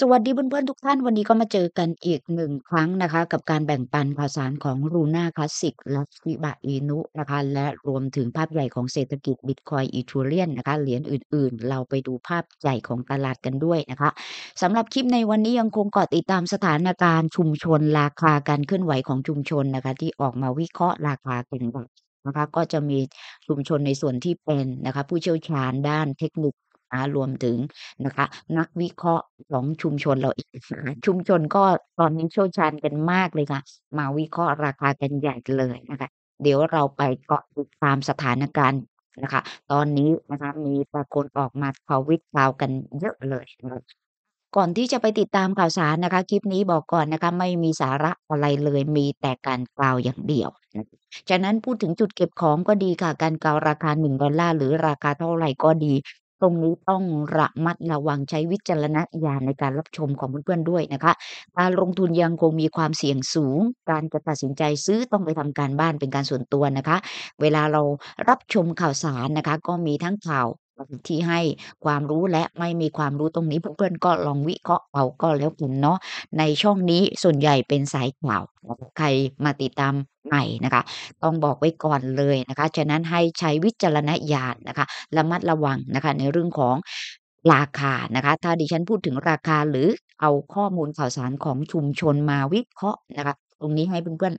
สวัสดีเพื่อนๆทุกท่านวันนี้ก็มาเจอกันอีกหนึ่งครั้งนะคะ กับการแบ่งปันข่าวสารของรูน่าคลาสสิกและวิบะอีนุนะคะ และรวมถึงภาพใหญ่ของเศรษฐกิจบิตคอยอีทูเรียนนะคะ เหรียญอื่นๆ เราไปดูภาพใหญ่ของตลาดกันด้วยนะคะสำหรับคลิปในวันนี้ยังคงเกาะติดตามสถานการณ์ ชุมชนราคาการเคลื่อนไหวของชุมชนนะคะ ที่ออกมาวิเคราะห์ราคากันนะคะก็จะมีชุมชนในส่วนที่เป็นนะคะผู้เชี่ยวชาญด้านเทคนิคนะคะรวมถึงนะคะ นักวิเคราะห์ของชุมชนเราอีกนะชุมชนก็ตอนนี้โชีวชันกันมากเลยค่ะ มาวิเคราะห์ราคากันใหญ่เลยนะคะ เดี๋ยวเราไปเกาะติดตามสถานการณ์นะคะ ตอนนี้นะคะมีปรากฏออกมาเขาวิเลราวกันเยอะเลย ก่อนที่จะไปติดตามข่าวสารนะคะคลิปนี้บอกก่อนนะคะ ไม่มีสาระอะไรเลย มีแต่การกล่าวอย่างเดียวนะะจากนั้นพูดถึงจุดเก็บของก็ดีค่ะ การกล่าวราคาหนึ่งดอลลาร์หรือราคาเท่าไหร่ก็ดีตรงนี้ต้องระมัดระวังใช้วิจารณญาณในการรับชมของเพื่อนๆด้วยนะคะ การลงทุนยังคงมีความเสี่ยงสูง การจะตัดสินใจซื้อต้องไปทำการบ้านเป็นการส่วนตัวนะคะ เวลาเรารับชมข่าวสารนะคะก็มีทั้งข่าวที่ให้ความรู้และไม่มีความรู้ตรงนี้ เพื่อนๆก็ลองวิเคราะห์เอาก็แล้วกันเนาะในช่องนี้ส่วนใหญ่เป็นสายข่าวใครมาติดตามใหม่นะคะ ต้องบอกไว้ก่อนเลยนะคะฉะนั้นให้ใช้วิจารณญาณนะคะระมัดระวังนะคะ ในเรื่องของราคานะคะถ้าดิฉันพูดถึงราคาหรือเอาข้อมูลข่าวสารของชุมชนมาวิเคราะห์นะคะตรงนี้ให้เพื่อน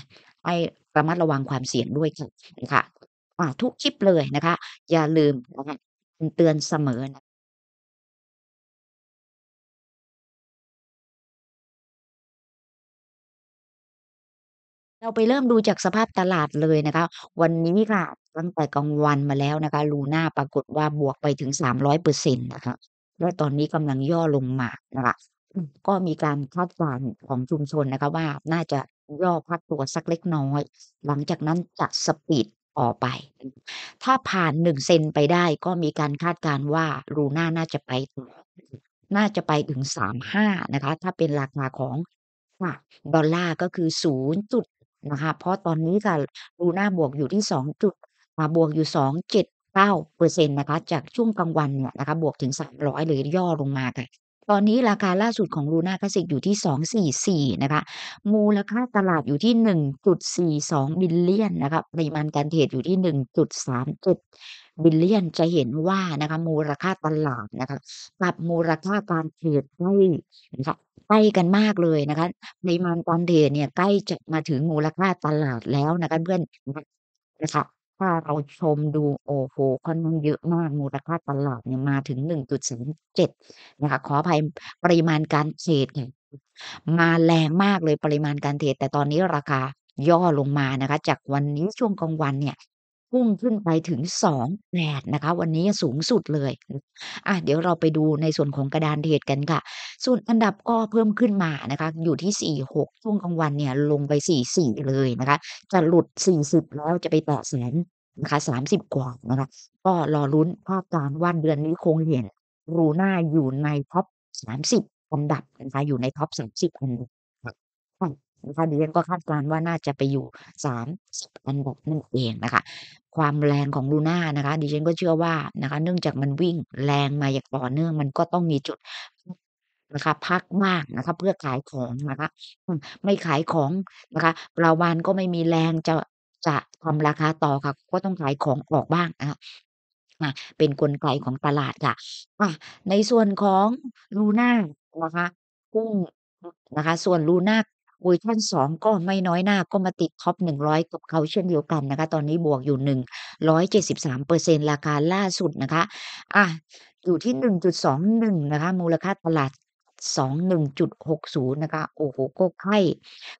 ๆให้ระมัดระวังความเสี่ยงด้วยค่ะทุกคลิปเลยนะคะ อย่าลืมนะคะเตือนเสมอนะเราไปเริ่มดูจากสภาพตลาดเลยนะคะ วันนี้ค่ะตั้งแต่กลางวันมาแล้วนะคะ ลูน่าปรากฏว่าบวกไปถึงสามร้อยเปอร์เซ็นต์นะคะและตอนนี้กำลังย่อลงมานะคะก็มีการคาดการณ์ของชุมชนนะคะ ว่าน่าจะย่อพักตัวสักเล็กน้อย หลังจากนั้นจะสปีดต่อไป ถ้าผ่านหนึ่งเซนไปได้ก็มีการคาดการว่าลูน่าน่าจะไปต่อน่าจะไปถึงสามห้านะคะ ถ้าเป็นราคาของ ดอลลาร์ก็คือศูนย์จุดนะคะ เพราะตอนนี้ค่ะลูน่าบวกอยู่ที่สองจุด มาบวกอยู่สอองเเเจ็ดก้าปร์เซ็นนะคะจากช่วงกลางวันเนี่ยนะคะบวกถึงสามร้อยเลยย่อลงมาค่ะตอนนี้ราคาล่าสุดของลูน่าาสิกอยู่ที่ 244นะคะ มูลค่าตลาดอยู่ที่1.42บิลเลียนนะคะปริมาณการเทรดอยู่ที่1.37บิลเลียนจะเห็นว่านะคะมูลค่าตลาดนะคะปรับมูลค่าการเทรดให้ใกล้กันมากเลยนะคะปริมาณการเทรดเนี่ยใกล้จะมาถึงมูลค่าตลาดแล้วนะคะเพื่อนนะคะถ้าเราชมดูโอ้โฮค่อนข้างเยอะมากมูลค่าตลาดเนี่ยมาถึง1.07นะคะขออภัยปริมาณการเทรดเนี่ยมาแรงมากเลยปริมาณการเทรดแต่ตอนนี้ราคาย่อลงมานะคะ จากวันนี้ช่วงกลางวันเนี่ยพุ่งขึ้นไปถึงสองแปดนะคะวันนี้สูงสุดเลย อ่ะเดี๋ยวเราไปดูในส่วนของกระดานเทรดกันค่ะ ส่วนอันดับก็เพิ่มขึ้นมานะคะอยู่ที่สี่หกช่วงกลางวันเนี่ยลงไปสี่สี่เลยนะคะ จะหลุดสี่สิบแล้วจะไปต่อแสนนะคะสามสิบกว่านะคะก็รอรุ้นภาพการวันเดือนนี้คงเห็นรูหน้าอยู่ในท็อปสามสิบอันดับนะคะอยู่ในท็อปสามสิบอันดับนะคะดิฉันก็คาดการณ์ว่าน่าจะไปอยู่สามสิบอันดับนั่นเองนะคะ ความแรงของลูน่านะคะ ดิฉันก็เชื่อว่านะคะ เนื่องจากมันวิ่งแรงมาอย่างต่อเนื่องมันก็ต้องมีจุดนะคะ พักมากนะคะ เพื่อขายของนะคะไม่ขายของนะคะปลาวานก็ไม่มีแรงจะจะทำราคาต่อค่ะ ก็ต้องขายของออกบ้างนะคะเป็นนกลไกของตลาดค่ะะในส่วนของลูน่านะคะ กุ้งนะคะ ส่วนลูน่าเวอร์ชันสองก็ไม่น้อยหน้าก็มาติดท็อปหนึ่งร้อยกับเขาเช่นเดียวกันนะคะ ตอนนี้บวกอยู่หนึ่งร้อยเจ็ดสิบสามเปอร์เซ็นราคาล่าสุดนะคะ อ่ะอยู่ที่หนึ่งจุดสองหนึ่งนะคะมูลค่าตลาดสองหนึ่งจุดหกศูนย์นะคะโอ้โหก็ใกล้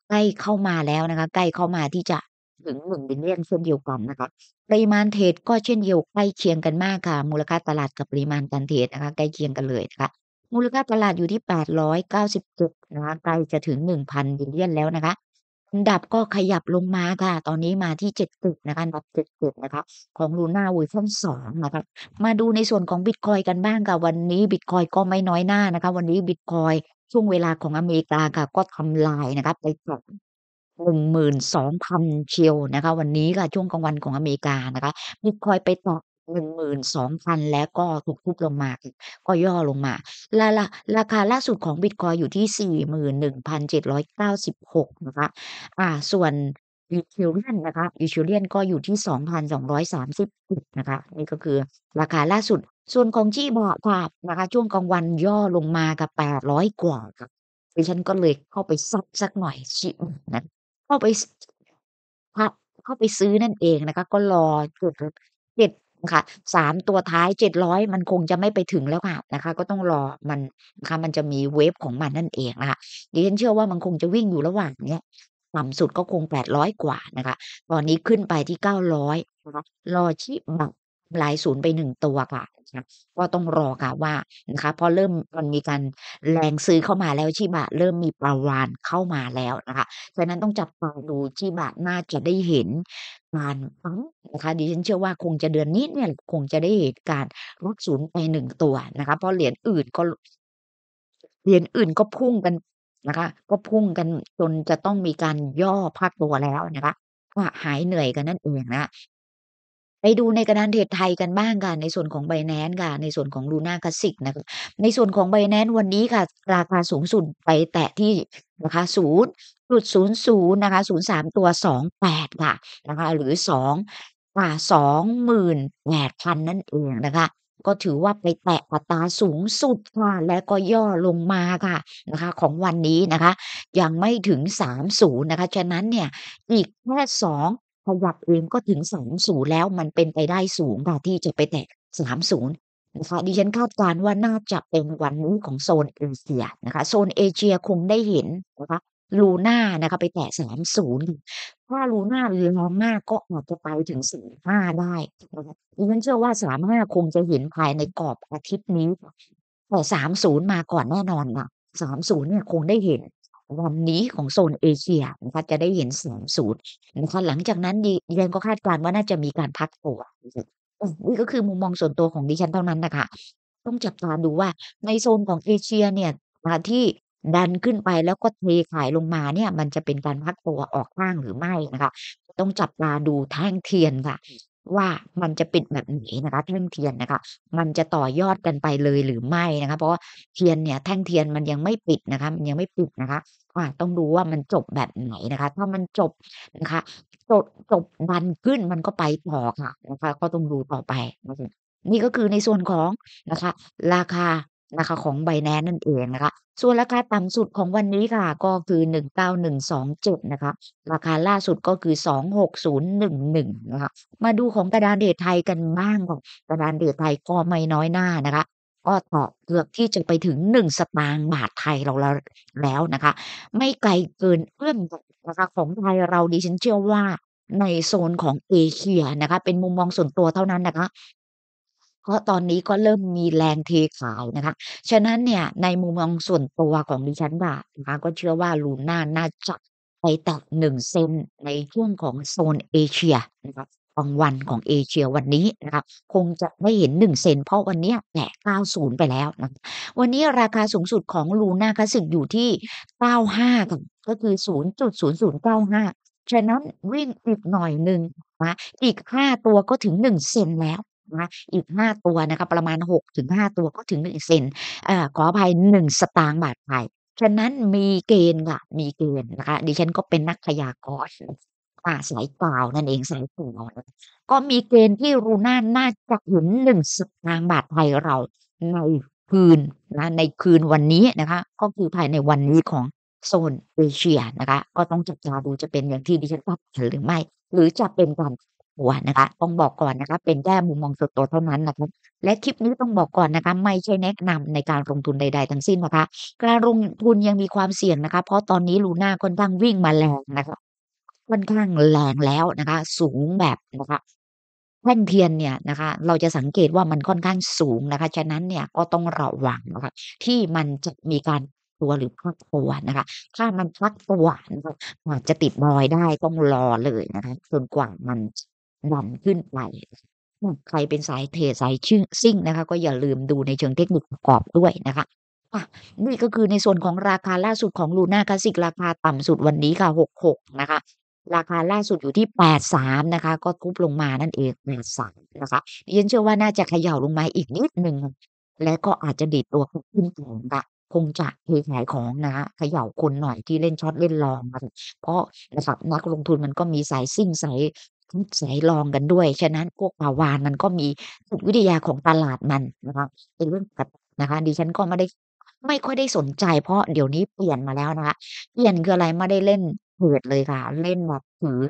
ใกล้เข้ามาแล้วนะคะ ใกล้เข้ามาที่จะถึงหนึ่งปินเล่อนเช่นเดียวกันนะคะปริมาณเทรดก็เช่นเดียวใกล้เคียงกันมากค่ะ มูลค่าตลาดกับปริมาณการเทรดนะคะใกล้เคียงกันเลยนะคะมูลค่าตลาดอยู่ที่ 8 9กนะคะ ใกล้จะถึง 1,000บิลเลียนแล้วนะคะอันดับก็ขยับลงมาค่ะ ตอนนี้มาที่7ดนะคะอันดับ7ดนะคะของลูน่าเวอร์ชัน2นะคะมาดูในส่วนของบิตคอยกันบ้างค่ะ วันนี้บิตคอยก็ไม่น้อยหน้านะคะ วันนี้บิตคอยช่วงเวลาของอเมริกาค่ะ ก็ทำลายนะคะไปถึงหนึ่งหมื่นสองพันเชียวนะคะ วันนี้ค่ะ ช่วงกลางวันของอเมริกานะคะบิตคอยไปต่อหนนึ่่งมืสองพันแล้วก็ถูกทุบลงมา ก็ย่อลงมาราคาราคาล่าสุดของบิตคอยอยู่ที่สี่หมื่นหหนนนึ่งพัเเจ็ดร้้อยกกาสิบะคะ อ่า ส่วนยูิเชียนนะคะยูิเชียนก็อยู่ที่สสสออองงพันร้ยมสิบจุดนะคะ นี่ก็คือราคาล่าสุด ส่วนของจีบอว่านะคะ ช่วงกลางวันย่อลงมากับแปดร้อยกว่าครับดิฉันก็เลยเข้าไปซับสักหน่อยชิมนะเข้าไปพับเข้าไปซื้อนั่นเองนะคะ ก็รอจุดค่ะสามตัวท้ายเจ็ดร้อยมันคงจะไม่ไปถึงแล้วค่ะนะคะก็ต้องรอมันนะคะมันจะมีเวฟของมันนั่นเองนะคะดิฉันเชื่อว่ามันคงจะวิ่งอยู่ระหว่างเนี้ยต่ำสุดก็คงแปดร้อยกว่านะคะตอนนี้ขึ้นไปที่เก้าร้อยนะคะรอชิบักลายศูนย์ไปหนึ่งตัวค่ะะก็ต้องรอกะว่านะคะพอเริ่มมันมีการแรงซื้อเข้ามาแล้วชิบะเริ่มมีประวานเข้ามาแล้วนะคะฉะนั้นต้องจับตาดูชิบะน่าจะได้เห็นการปั๊มนะคะดิฉันเชื่อว่าคงจะเดือนนี้เนี่ยคงจะได้เหตุการลดศูนย์ไปหนึ่งตัวนะคะ เพราะเหรียญอื่นก็เหรียญอื่นก็พุ่งกันนะคะ ก็พุ่งกันจนจะต้องมีการย่อพักตัวแล้วนะคะว่าหายเหนื่อยกันนั่นเองนะไปดูในกระดานเทรดไทยกันบ้างค่ะ ในส่วนของไบแนนค่ะในส่วนของลูน่าคลาสสิกนะคะในส่วนของไบแนนวันนี้ค่ะ ราคาสูงสุดไปแตะที่นะคะศูนย์จุดศูนย์ศูนย์นะคะศูนย์สามตัวสองแปดค่ะนะคะหรือสองกว่าสองหมื่นแปดพันนั่นเองนะคะ ก็ถือว่าไปแตะอัตราสูงสุดค่ะและก็ย่อลงมาค่ะนะคะของวันนี้นะคะ ยังไม่ถึง 30 นะคะ ฉะนั้นเนี่ยอีกแค่ขยับเองก็ถึงสองศูนย์แล้วมันเป็นไปได้สูงค่ะที่จะไปแตะสามศูนย์นะคะดิฉันคาดการว่าน่าจะเป็นวันนี้ของโซนเอเชียนะคะโซนเอเชียคงได้เห็นนะคะลูน่านะคะไปแตะสามศูนย์ถ้าลูน่าหรือลองหน้าก็อาจจะไปถึงสี่ห้าได้ดิฉันเชื่อว่าสามห้าคงจะเห็นภายในกรอบอาทิตย์นี้แต่สามศูนย์มาก่อนแน่นอนนะสามศูนย์เนี่ยคงได้เห็นวันนี้ของโซนเอเชียนะคะจะได้เห็นสูงสูนนะคะหลังจากนั้นดิฉันก็คาดการณ์ว่าน่าจะมีการพักตัวนี่ก็คือมุมมองส่วนตัวของดิฉันเท่านั้นนะคะ ต้องจับตาดูว่าในโซนของเอเชียเนี่ยที่ดันขึ้นไปแล้วก็เทขายลงมาเนี่ย มันจะเป็นการพักตัวออกข้างหรือไม่นะคะ ต้องจับตาดูแท่งเทียนค่ะว่ามันจะเป็นแบบไหนนะคะแท่งเทียนนะคะ มันจะต่อยอดกันไปเลยหรือไม่นะคะ เพราะว่าเทียนเนี่ยแท่งเทียนมันยังไม่ปิดนะคะมันยังไม่ปิดนะคะอ่าต้องดูว่ามันจบแบบไหนนะคะถ้ามันจบนะคะจบจบมันขึ้นมันก็ไปต่อค่ะนะคะก็ต้องดูต่อไป นี่ก็คือในส่วนของนะคะราคานะคะของใบแนนนั่นเองนะคะส่วนราคาต่ำสุดของวันนี้ค่ะก็คือ 19127นะคะราคาล่าสุดก็คือ 26011 นะคะมาดูของกระดานเดทไทยกันบ้างก่นกระดานเดทไทยก็ไม่น้อยหน้านะคะ ก็ต่อเกือบที่จะไปถึงหนึ่งสตางค์บาทไทยเราลแล้วนะคะ ไม่ไกลเกินเอื้อมนะคะของไทยเราดิฉันเชื่อว่าในโซนของเอเชียนะคะ เป็นมุมมองส่วนตัวเท่านั้นนะคะก็ตอนนี้ก็เริ่มมีแรงเทขายนะคะ ฉะนั้นเนี่ยในมุมมองส่วนตัวของดิฉันว่านะคะก็เชื่อว่าลูน่าน่าจะไปตัดหนึ่งเซนในช่วงของโซนเอเชียนะครับกลางวันของเอเชียวันนี้นะครับคงจะไม่เห็น 1 เซนเพราะวันนี้แตะ90ไปแล้วนะ วันนี้ราคาสูงสุดของลูน่าคาสิกอยู่ที่ 95ห้าก็คือ 0.0095 ฉะนั้นวิ่งอีกหน่อยหนึ่งนะอีก 5 ตัวก็ถึง1เซนแล้วนะอีก5ตัวนะคะประมาณ6-5ตัวก็ถึง1เซนขออภัย1 สตางค์บาทไทยฉะนั้นมีเกณฑ์ค่ะมีเกณฑ์นะคะ ดิฉันก็เป็นนักพยากรณ์อ่าสายกาวนั่นเองสายกาวก็มีเกณฑ์ที่รูน่าน่าจะหึนหนึ่งสตางค์บาทไทยเราในคืนนะในคืนวันนี้นะคะ ก็คือภายในวันนี้ของโซนเอเชียนะคะ ก็ต้องจับตาดูจะเป็นอย่างที่ดิฉันพูาหรือไม่ หรือจะเป็นการหัวนะคะต้องบอกก่อนนะคะ เป็นแค่มุมมองส่วนตัวเท่านั้นนะครับและคลิปนี้ต้องบอกก่อนนะคะ ไม่ใช่แนะนำในการลงทุนใด ๆ ทั้งสิ้นนะคะการลงทุนยังมีความเสี่ยงนะคะ เพราะตอนนี้ลูน่าค่อนข้างวิ่งมาแรงนะคะค่อนข้างแรงแล้วนะคะ สูงแบบนะคะแท่นเทียนเนี่ยนะคะ เราจะสังเกตว่ามันค่อนข้างสูงนะคะ ฉะนั้นเนี่ย ก็ต้องระวังนะคะ ที่มันจะมีการตัวหรือพักตัวนะคะถ้ามันพักตัวนะคะอาจจะติดบอยได้ต้องรอเลยนะคะจนกว่ามันนัขึ้นไปใครเป็นสายเทสายชื่อซิ่งนะคะ ก็อย่าลืมดูในเชิงเทคนิคประกอบด้วยนะคะ นี่ก็คือในส่วนของราคาล่าสุดของลูน่าคลาสิกราคาต่ำสุดวันนี้ค่ะหกหกนะคะ ราคาล่าสุดอยู่ที่แปดสามนะคะ ก็ทุบลงมานั่นเองแปดสามนะคะยิันเชื่อว่าน่าจะเขย่าลงมาอีกนิดหนึ่ง และก็อาจจะดีดตัวขึ้นต่อค่ะคงจะเทขายของนะคะเขย่าคนหน่อยที่เล่นช็อตเล่นลองกันเพราะนะครับนักลงทุนมันก็มีสายซิ่งสายทดสายลองกันด้วย ฉะนั้นพวกปลาวานมันก็มีจิตวิทยาของตลาดมันนะคะเป็นเรื่องปกตินะคะดิฉันก็ไม่ได้ ไม่ค่อยได้สนใจเพราะเดี๋ยวนี้เปลี่ยนมาแล้วนะคะ เปลี่ยนคืออะไรไม่ได้เล่นเหือดเลยค่ะ เล่นแบบถือ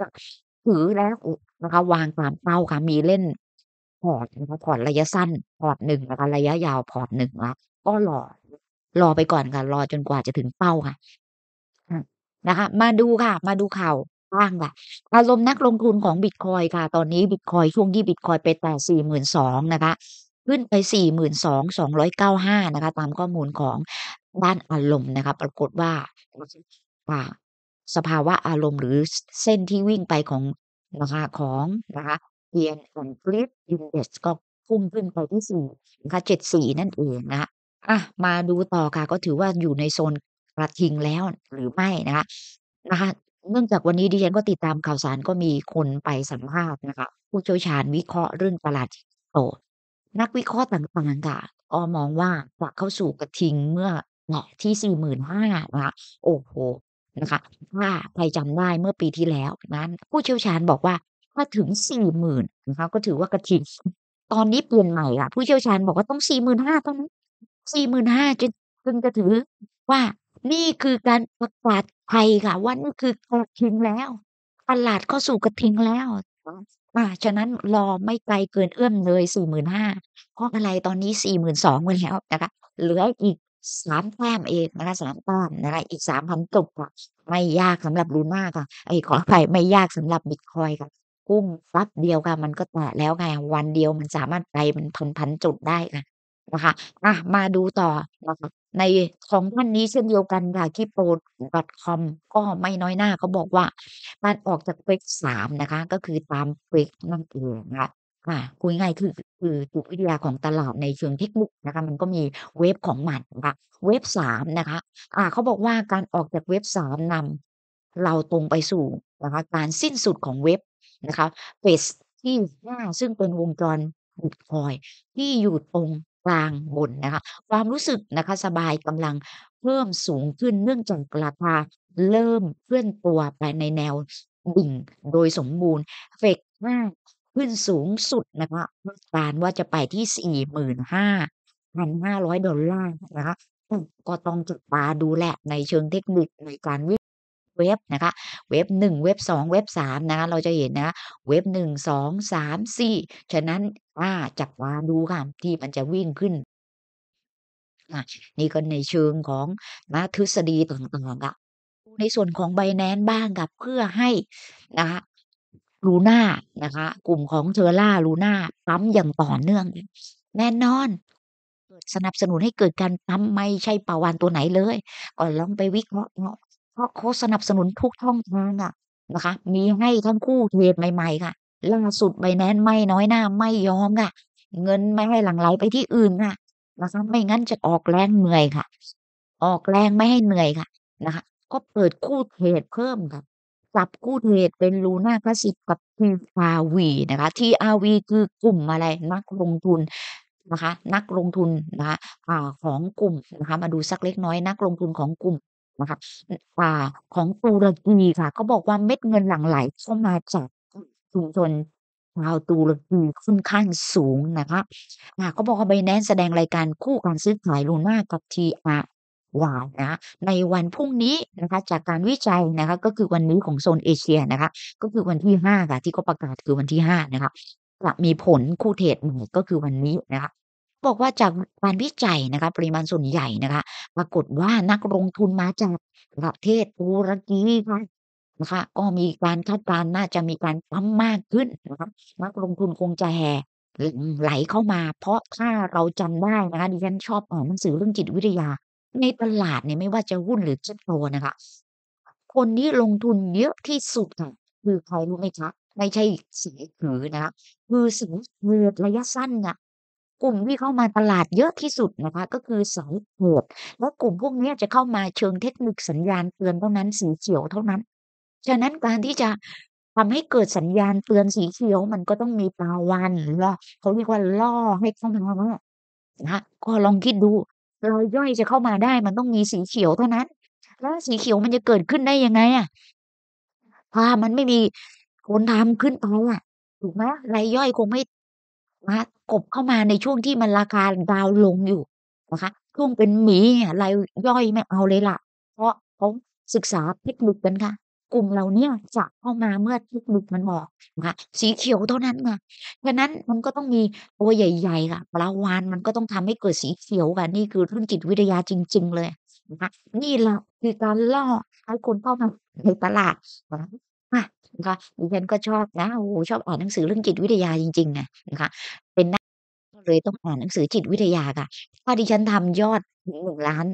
ถือแล้วนะคะ วางตามเป้าค่ะ มีเล่น พอร์ตนะคะพอร์ตระยะสั้นพอร์ตหนึ่งนะคะระยะยาวพอร์ตหนึ่งละก็รอรอไปก่อนค่ะรอจนกว่าจะถึงเป้าค่ะนะคะ มาดูค่ะ มาดูข่าวบ้างล่ะอารมณ์นักลงทุนของบิตคอยค่ะ ตอนนี้บิตคอยช่วงที่บิตคอยไปแตะ่หมื่นสองนะคะ ขึ้นไปสี่หมื่นสสออองงร้้้ยเกาาหนะคะ ตามข้อมูลของด้านอารมณ์นะคะ ปรากฏว่าว่า สภาวะอารมณ์หรือเส้นที่วิ่งไปของราคาของนะคะเ Yen a ันกริ f f ิ n เด x ก็พุ่งขึ้นไปที่่นะคะเจ็ดสี่นั่นเองนะคะอ่ะ มาดูต่อค่ะ ก็ถือว่าอยู่ในโซนกระทิงแล้วหรือไม่นะคะนะคะเนื่องจากวันนี้ดิฉันก็ติดตามข่าวสารก็มีคนไปสัมภาษณ์นะคะผู้เชี่ยวชาญวิเคราะห์เรื่องตลาดโตนักวิเคราะห์ต่างๆค่ะก็มองว่าจะเข้าสู่กระทิงเมื่อเนาะที่สี่หมื่นห้านะคะโอ้โหนะคะถ้าใครจำได้เมื่อปีที่แล้วนั้น ผู้เชี่ยวชาญบอกว่าถ้าถึงสี่หมื่นนะคะก็ถือว่ากระทิง ตอนนี้เปลี่ยนใหม่ละผู้เชี่ยวชาญบอกว่าต้องสี่หมื่นห้าต้องสี่หมื่นห้าจึงจะถือว่านี่คือการประกาศไทยค่ะว่านี่คือกระทิงแล้วตลาดเข้าสู่กระทิงแล้วอ่าฉะนั้น รอไม่ไกลเกินเอื้อมเลยสี่หมื่นห้าเพราะอะไรตอนนี้สี่หมื่นสองมปแล้วนะคะเหลืออีกสามแต้มเองนะคะสามแต้มนะคะอีกสามพันตุกค่ะไม่ยากสำหรับลูน่าค่ะไอ้ขออภัย ไม่ยากสำหรับบิตคอยค่ะ กุ้งฟับเดียวค่ะ มันก็แตะแล้วไงวันเดียวมันสามารถไปมันพันพันจุดได้ค่ะนะคะอ่ะ มาดูต่อนะคะในของท่านนี้เช่นเดียวกันค่ะค c โ y p t o c o m ก็ไม่น้อยหน้า เขาบอกว่า การออกจากเกสามนะคะก็คือตามเฟกนั่นเองนะคะค่ะคุยง่ายคือคือจุดวิทยาของตลาดในเชิงเทคนิคนะคะมันก็มีเว็บของมันนะคะเ็บสามนะคะ อ่าเขาบอกว่าการออกจากเ็บสามนำเราตรงไปสู่นะคะการสิ้นสุดของเว็บนะคะเฟสที่าซึ่งเป็นวงจรบิตคอยที่อยู่ตรงกลางบนนะคะความรู้สึกนะคะสบายกำลังเพิ่มสูงขึ้นเนื่องจากราคาเริ่มเคลื่อนตัวไปในแนวบิ่งโดยสมบูรณ์เฟกห้าขึ้นสูงสุดนะคะคาดการณ์ว่าจะไปที่สี่หมื่นห้าพันห้าร้อยดอลลาร์นะคะก็ต้องจับตาดูแหละในเชิงเทคนิคในการวิเว็บนะคะ เว็บ 1 เว็บ 2 เว็บ3นะคะเราจะเห็นนะ เว็บ 1 2 3 4 ฉะนั้นอ่าจับวาดูค่ะที่มันจะวิ่งขึ้นนี่ก็ในเชิงของนะทฤษฎีต่างๆค่ะในส่วนของไบแนนบ้างกับ เพื่อให้นะคะลูน่านะคะ กลุ่มของเทอร่าลูน่าปั๊มอย่างต่อเนื่อง แน่นอน สนับสนุนให้เกิดการปั๊มไม่ใช่ปาวานตัวไหนเลย ก่อนลองไปวิเคราะห์เพราะเขาสนับสนุนทุกท่องทางอ่ะ นะคะ มีให้ทั้งคู่เทรดใหม่ ๆ ค่ะ ล่าสุดใบแนนไม่น้อยหน้า ไม่ยอมค่ะเงินไม่ให้หลังไหลไปที่อื่นค่ะนะคะไม่งั้นจะออกแรงเหนื่อยค่ะ ออกแรงไม่ให้เหนื่อยค่ะนะคะ ก็เปิดคู่เทรดเพิ่มค่ะจับคู่เทรดเป็นลูน่าคลาสิกกับทีอาวีนะคะทีอาวีคือกลุ่มอะไร นักลงทุนนะคะ นักลงทุนนะคะอ่าของกลุ่มนะคะ มาดูสักเล็กน้อยนักลงทุนของกลุ่มนะคะอ่าของตุรกีค่ะ ก็บอกว่าเม็ดเงินหลั่งไหลเข้ามาจากชุมชนชาวตุรกีค่อนข้างสูงนะคะอ่าขาบอกว่าไบแนนแสดงรายการคู่การซื้อขายลูน่ากับทีอาหวานนะ ในวันพรุ่งนี้นะคะ จากการวิจัยนะคะ ก็คือวันนี้ของโซนเอเชียนะคะ ก็คือวันที่ห้าค่ะ ที่เขาประกาศคือวันที่ห้านะคะจะมีผลคู่เทรดใหม่ก็คือวันนี้นะคะบอกว่าจากการวิจัยนะคะ ปริมาณส่วนใหญ่นะคะ ปรากฏว่านักลงทุนมาจากประเทศตุรกีค่ะนะคะ ก็มีการคาดการณ์น่าจะมีการปั๊มมากขึ้นนะครับ นักลงทุนคงจะแห่ไหลเข้ามา เพราะถ้าเราจำได้นะคะดิฉันชอบอ่านหนังสือเรื่องจิตวิทยา ในตลาดเนี่ยไม่ว่าจะหุ้นหรือเชิโตนะคะ คนที่ลงทุนเยอะที่สุดค่ะคือใครรู้ไหมคะไม่ใช่สีถือนะคะคือสินเงินระยะสั้นน่ะกลุ่มที่เข้ามาตลาดเยอะที่สุดนะคะ ก็คือสายโหดแล้วกลุ่มพวกนี้จะเข้ามาเชิงเทคนิคสัญญาณเตือนเท่านั้นสีเขียวเท่านั้น ฉะนั้นการที่จะทำให้เกิดสัญญาณเตือนสีเขียวมันก็ต้องมีปาวันล่อเขาเรียกว่าล่อให้เข้ามานะก็ลองคิดดูรอยย่อยจะเข้ามาได้มันต้องมีสีเขียวเท่านั้น แล้วสีเขียวมันจะเกิดขึ้นได้ยังไงอ่ะถ้ามันไม่มีคนทำขึ้นไปอ่ะ ถูกไหมรายย่อยคงไม่นะคะกบเข้ามาในช่วงที่มันราคาดาวลงอยู่นะคะช่วงเป็นหมีอะไรย่อยไม่เอาเลยล่ะเพราะเขาศึกษาเทคนิคกันค่ะ กลุ่มเราเนี่ยจะเข้ามาเมื่อเทคนิคมันออกนะคะสีเขียวเท่านั้นนะดังนั้นมันก็ต้องมีตัวใหญ่ๆค่ะปลาวานมันก็ต้องทำให้เกิดสีเขียวค่ะนี่คือธุรกิจวิทยาจริงๆเลยนะคะนี่แหละคือการล่อให้คนเข้ามาในตลาดค่ะนะคะดิฉันก็ชอบนะโอ้ชอบอ่านหนังสือเรื่องจิตวิทยาจริงๆนะนะคะเป็นนักก็เลยต้องอ่านหนังสือจิตวิทยาค่ะถ้าดิฉันทำยอดถึงึ่งล้าน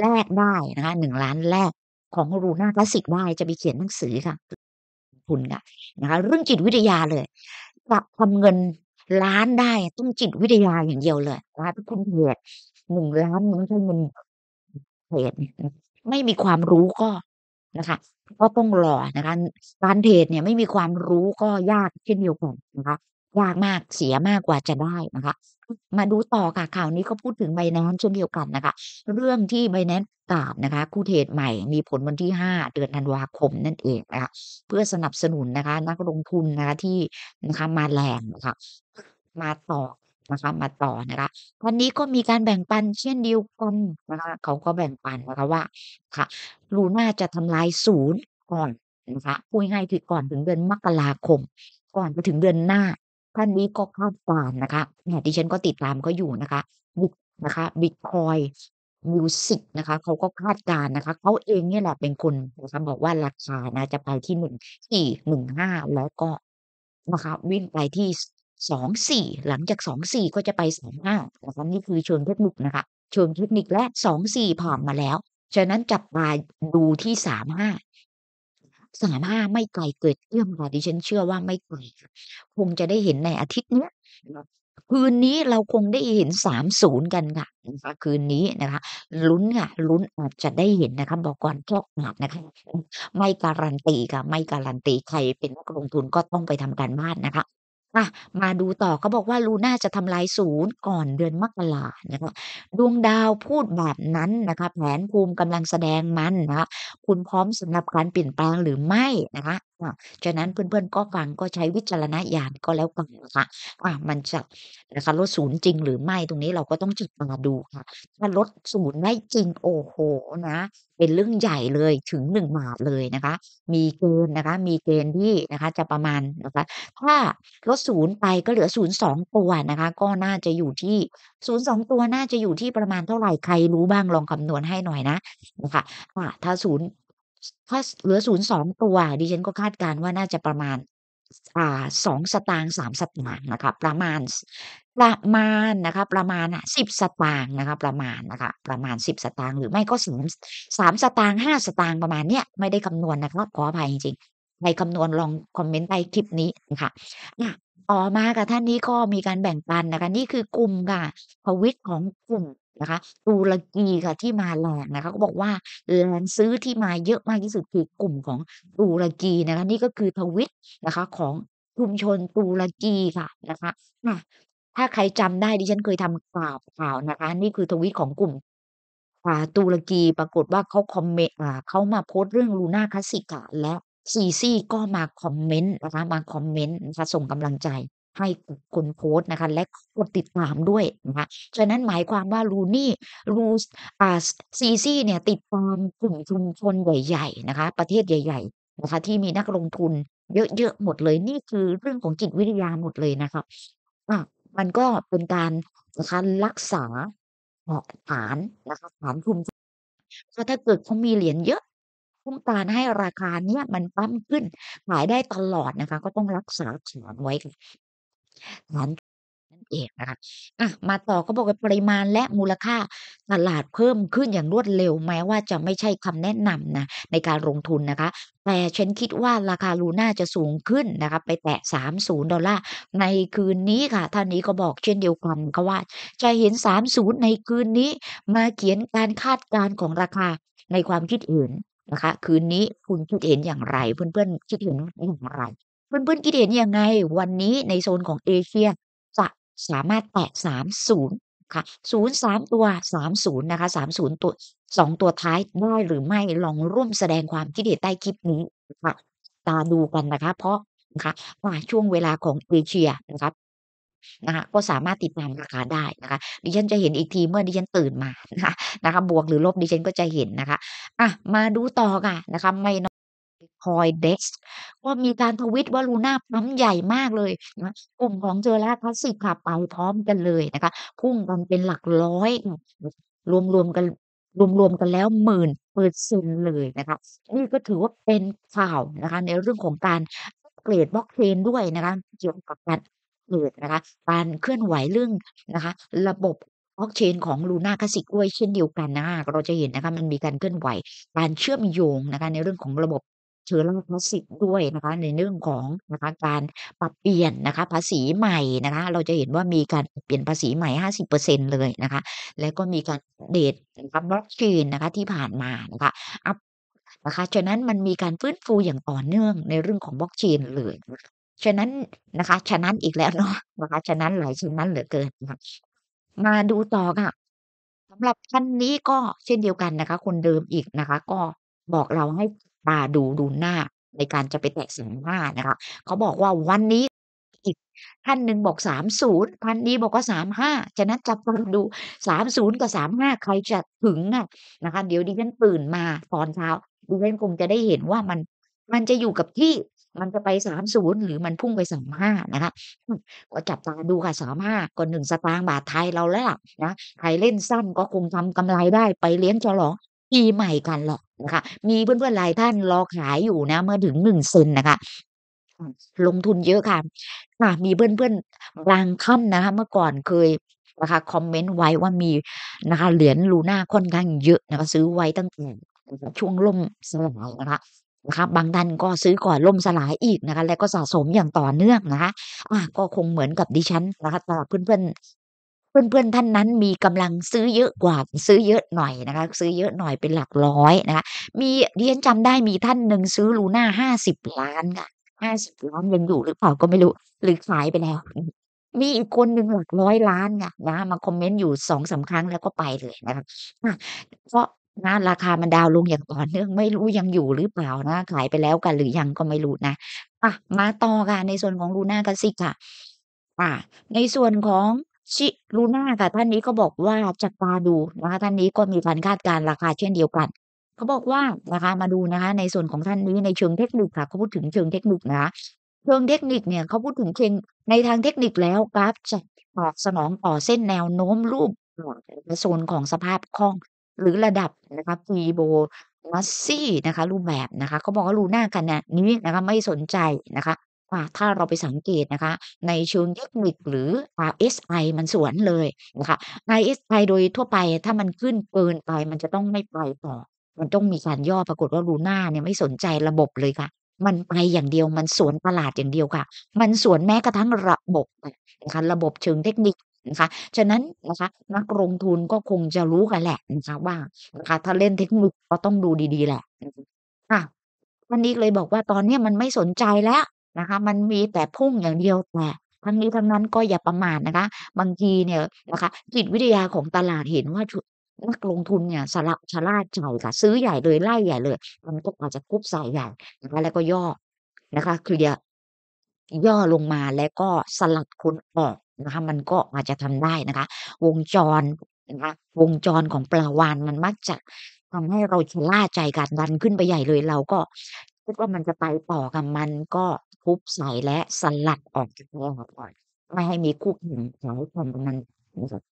แรกได้นะคะหนึ่งล้านแรกของูน่าคลาสสิกได้จะไปเขียนหนังสือค่ะทุนค่ะนะคะเรื่องจิตวิทยาเลยจะทำเงินล้านได้ต้องจิตวิทยาอย่างเดียวเลยนะคะคุณเทรดึ่งล้านมันไม่ใช่เงินเทรดไม่มีความรู้ก็นะคะก็ต้องรอนะคะการเทรดเนี่ยไม่มีความรู้ก็ยากเช่นเดียวกันนะคะยากมากเสียมากกว่าจะได้นะคะ มาดูต่อค่ะข่าวนี้ก็พูดถึงไบแนนเช่นเดียวกันนะคะ เรื่องที่ไบแนนกาบนะคะ คู่เทรดใหม่ มีผลวันที่ 5 เดือนธันวาคมนั่นเองนะคะเพื่อสนับสนุนนะคะนักลงทุนนะคะที่นะคะมาแรงนะคะมาต่อนะคะมาต่อนะคะท่านนี้ก็มีการแบ่งปันเช่นเดียวกันนะคะเขาก็แบ่งปันนะคะว่าค่ะลูน่าจะทำลายศูนย์ก่อนนะคะพูดง่ายคือก่อนถึงเดือนมกราคมก่อนไปถึงเดือนหน้า ท่านนี้ก็คาดการนะคะเนี่ยดิฉันก็ติดตามก็อยู่นะคะบุ๊กนะคะบิตคอยมิวสิกนะคะเขาก็คาดการนะคะเขาเองเนี่ยแหละเป็นคนนะคะบอกว่าราคานะจะไปที่หนึ่งสี่หนึ่งห้าแล้วก็นะคะวิ่งไปที่สองสี่หลังจากสองสี่ก็จะไปสองห้านะครันี่คือชวงเทคนิคนะคะชวงเทคนิคและสองสี่ผ่านมาแล้ว ฉะนั้นจับมาดูที่สามห้าสามห้าไม่ไกลเกิดเอื้อมค่ะดิฉันเชื่อว่าไม่ไกลคงจะได้เห็นในอาทิตย์เนี้ยคืนนี้เราคงได้เห็นสามศูนย์กันค่ะนะคะคืนนี้นะคะลุ้นค่ะลุ้นอาจจะได้เห็นนะคะ บอกก่อนเชคหนักนะคะ ไม่การันตีค่ะไม่การันตีใครเป็นนักลงทุนก็ต้องไปทำการบ้านนะคะอ่ะมาดูต่อเขาบอกว่าลูน่าจะทำลายศูนย์ก่อนเดือนมกรานะคะดวงดาวพูดแบบนั้นนะคะแผนภูมิกำลังแสดงมันนะคะคุณพร้อมสำหรับการเปลี่ยนแปลงหรือไม่นะคะค่ะฉะนั้นเพื่อนๆก็ฟังก็ใช้วิจารณญาณก็แล้วกันนะคะามันจะนะคะลดศูนย์จริงหรือไม่ตรงนี้เราก็ต้องจิตมาดูค่ะ ถ้าลดศูนย์ได้จริงโอ้โหนะ เป็นเรื่องใหญ่เลยถึงหหนึ่งมาดเลยนะคะ มีเกณฑ์นะคะ มีเกณฑ์ที่นะคะ จะประมาณนะคะถ้าลดศูนย์ไปก็เหลือศูนย์สองตัวนะคะ ก็น่าจะอยู่ที่ศูนย์สองตัวน่าจะอยู่ที่ประมาณเท่าไหร่ใครรู้บ้างลองคำนวณให้หน่อยนะนะคะถ้าศูนย์ถ้าเหลือศูนย์สองตัวดิฉันก็คาดการว่าน่าจะประมาณ อ่าสองสตางค์สามสตางค์นะคะประมาณประมาณนะคะประมาณอ่ะสิบสตางค์นะคะประมาณนะคะประมาณสิบสตางค์หรือไม่ก็สามสามสตางค์ห้าสตางค์ประมาณเนี้ยไม่ได้คำนวณนะครับขออภัยจริงๆใคํคำนวณลองคอมเมนต์ใต้คลิปนี้นะคะต่อมากับท่านนี้ก็มีการแบ่งปันนะคะนี่คือกลุ่มค่ะพวิตของกลุ่มนะคะตุรกีค่ะที่มาแรงนะคะ ก็บอกว่าแลนซื้อที่มาเยอะมากที่สุดคือ กลุ่มของตุรกีนะคะ นี่ก็คือทวิตนะคะ ของชุมชนตุรกีค่ะนะคะนะถ้าใครจำได้ดิฉันเคยทำข่าวข่าวนะคะนี่คือทวิตของกลุ่มตุรกีปรากฏว่าเขาคอมเมนต์เขามาโพสต์เรื่องลูน่าคลาสสิกแล้วซีซี่ก็มาคอมเมนต์นะคะ มาคอมเมนต์นะคะส่งกำลังใจให้คนโพสต์นะคะ และกดติดตามด้วยนะคะ ฉะนั้นหมายความว่าลูนี่ลูอ่าซีซี่เนี่ย ติดตามกลุ่มชุมชนใหญ่ๆนะคะ ประเทศใหญ่ๆนะคะที่มีนักลงทุน เยอะ ๆ หมดเลยนี่คือเรื่องของจิตวิทยาหมดเลยนะคะอ่ะมันก็เป็นการนะคะรักษาหฐานนะคะฐานชุมชนก็ถ้าเกิดเขามีเหรียญเยอะต้องการให้ราคาเนี่ยมันปั้มขึ้นขายได้ตลอดนะคะ ก็ต้องรักษาฐานไว้้นนั่นเองนะคะ อ่ะ มาต่อก็บอกว่าปริมาณและมูลค่าตลาดเพิ่มขึ้นอย่างรวดเร็วแม้ว่าจะไม่ใช่คำแนะนำนะ ในการลงทุนนะคะ แต่ฉันคิดว่าราคาลูน่าจะสูงขึ้นนะคะไปแตะ 30 ดอลลาร์ในคืนนี้ค่ะ ท่านนี้ก็บอกเช่นเดียวกันก็ว่า จะเห็น 30 ในคืนนี้มาเขียนการคาดการณ์ของราคาในความคิดอื่นนะคะ คืนนี้คุณคิดเห็นอย่างไร เพื่อนๆ คิดเห็นอย่างไรเพื่อนๆคิดเห็นยังไง วันนี้ในโซนของเอเชียจะสามารถแตะ 30 ค่ะ 03 ตัว 30 นะคะ 30 ตัว 2 ตัวท้ายได้หรือไม่ลองร่วมแสดงความคิดเห็นใต้คลิปนี้ค่ะตาดูกันนะคะ เพราะนะคะว่าช่วงเวลาของเอเชียนะครับนะคะก็สามารถติดตามราคาได้นะคะดิฉันจะเห็นอีกทีเมื่อดิฉันตื่นมานะคะ นะคะบวกหรือลบดิฉันก็จะเห็นนะคะอ่ะ มาดูต่อกันนะคะไม่คอยเด็กก็มีการทวิตว่าลูน่านัํมใหญ่มากเลยนะกลุ่มของเจอร่าคขาสสิกขับไปพร้อมกันเลยนะคะพุ่งกันเป็นหลักร้อยรวมๆกันรวมๆกันแล้วหมื่นเปอร์เซ็นต์เลยนะคะนี่ก็ถือว่าเป็นข่าวนะคะ ในเรื่องของการเกรดบล็อกเชนด้วยนะคะเกี่ยวกับการเกิดนะคะการเคลื่อนไหวเรื่องนะคะ ระบบบล็อกเชนของลูน่าคาสิกด้วย เช่นเดียวกันนะเราจะเห็นนะคะมันมีการเคลื่อนไหว การเชื่อมโยงนะคะในเรื่องของระบบเชื้อราพาสีิด้วยนะคะ ในเรื่องของนะคะการปรับเปลี่ยนนะคะ ภาษีใหม่นะคะ เราจะเห็นว่ามีการเปลี่ยนภาษีใหม่ 50%เลยนะคะ แล้วก็มีการเดทนะคะบล็อกเชนนะคะ ที่ผ่านมานะคะอัพนะคะฉะนั้นมันมีการฟื้นฟูอย่างต่อเนื่องในเรื่องของบล็อกเชนเลยฉะนั้นนะคะ ฉะนั้นอีกแล้วเนาะนะคะ ฉะนั้นหลายฉะนั้นเหลือเกินนะมาดูต่อค่ะสำหรับท่านนี้ก็เช่นเดียวกันนะคะ คนเดิมอีกนะคะ ก็บอกเราให้ตาดูดูหน้า ในการจะไปแตะสินห้านะคะเขาบอกว่าวันนี้อีกท่านหนึ่งบอกสามศูนย์่ันนี้บอกว่าสามห้าฉะนั้นจับตาดูสามศูนย์กับสามห้าใครจะถึงอ่ะนะคะ เดี๋ยวดิฉันตื่นมาตอนเช้าดิฉันคงจะได้เห็นว่ามันมันจะอยู่กับที่มันจะไปสามศูนย์หรือมันพุ่งไปสามห้านะคะ ก็จับตาดูค่ะสามห้าก่อนหนึ่งสตางค์บาทไทยเราแล้วนะใครเล่นสั้นก็คงทำกำไรได้ไปเลี้ยงฉลองปีใหม่กันหรอกนะคะ มีเพื่อนๆหลายท่านรอขายอยู่นะเมื่อถึงหนึ่งเซนนะคะ ลงทุนเยอะค่ะค่ะ มีเพื่อนๆบางค่านะคะ เมื่อก่อนเคยนะคะคอมเมนต์ไว้ว่ามีนะคะ เหรียญลูน่าค่อนข้างเยอะนะคะซื้อไว้ตั้งแต่ช่วงล่มสลายนะคะนะคะบางท่านก็ซื้อก่อนล่มสลายอีกนะคะ และก็สะสมอย่างต่อเนื่องนะคะอ่ะก็คงเหมือนกับดิฉันนะคะตลอดเพื่อนเพื่อนๆท่านนั้นมีกำลังซื้อเยอะกว่าซื้อเยอะหน่อยนะคะ ซื้อเยอะหน่อยเป็นหลักร้อยนะคะมีเรียนจำได้มีท่านหนึ่งซื้อลูน่าห้าสิบล้านค่ะห้าสิบล้านยังอยู่หรือเปล่าก็ไม่รู้หรือขายไปแล้ว มีอีกคนหนึ่งหลักร้อยล้านค่ะนะมาคอมเมนต์อยู่สองสาครั้งแล้วก็ไปเลยนะคะเพราะนะราคามันดาวลงอย่างต่อเนื่องไม่รู้ยังอยู่หรือเปล่านะ ขายไปแล้วกัน หรือยังก็ไม่รู้นะ อ่ะ มาต่อกันในส่วนของลูน่ากัสิกค่ะ อ่ะในส่วนของชิรูน่าค่ะท่านนี้ก็บอกว่าจับตาดูนะคะท่านนี้ก็มีการคาดการณ์ราคาเช่นเดียวกันเขาบอกว่าราคามาดูนะคะ ในส่วนของท่านนี้ในเชิงเทคนิคค่ะเขาพูดถึงเชิงเทคนิคนะเชิงเทคนิคเนี่ยเขาพูดถึงเชิงในทางเทคนิคแล้วกราฟจะตอบสนองต่อเส้นแนวโน้มรูปโซนของสภาพคล่องหรือระดับนะคะฟีโบนัสซี่นะคะรูปแบบนะคะเขาบอกว่าลูน่ากันนะนี้นะคะไม่สนใจนะคะ่ถ้าเราไปสังเกตนะคะ ในเชิงเทคนิคหรือ RSI มันสวนเลยนะคะ RSI โดยทั่วไป ถ้ามันขึ้นเกินไปมันจะต้องไม่ไปต่อ มันต้องมีการย่อปรากฏว่าลูน่าเนี่ยไม่สนใจระบบเลยค่ะ มันไปอย่างเดียวมันสวนตลาดอย่างเดียวค่ะ มันสวนแม้กระทั่งระบบนะคะระบบเชิงเทคนิคนะคะฉะนั้นนะคะ นักลงทุนก็คงจะรู้กันแหละนะคะว่านะคะถ้าเล่นเทคนิคก็ต้องดูดีๆแหละค่ะวันนี้เลยบอกว่าตอนนี้มันไม่สนใจแล้วนะคะ มันมีแต่พุ่งอย่างเดียวแต่ทั้งนี้ทั้งนั้นก็อย่าประมาทนะคะ บางทีเนี่ยนะคะ จิตวิทยาของตลาดเห็นว่านักลงทุนเนี่ย สลับชะล่าใจค่ะซื้อใหญ่เลยไล่ใหญ่เลย มันก็อาจจะคุบสายใหญ่นะคะแล้วก็ย่อนะคะ คือย่ย่อลงมาแล้วก็สลัดคนออกนะคะ มันก็อาจจะทำได้นะคะ วงจรนะคะ วงจรของปลาวานมันมักจะทำให้เราชะล่าใจการดันขึ้นไปใหญ่เลยเราก็คิดว่ามันจะไปต่อกับมันก็ทุบใส่และ สลัดออกจากวงก่อนไม่ให้มีคู่แข่งเขาทำนั้นนะครับ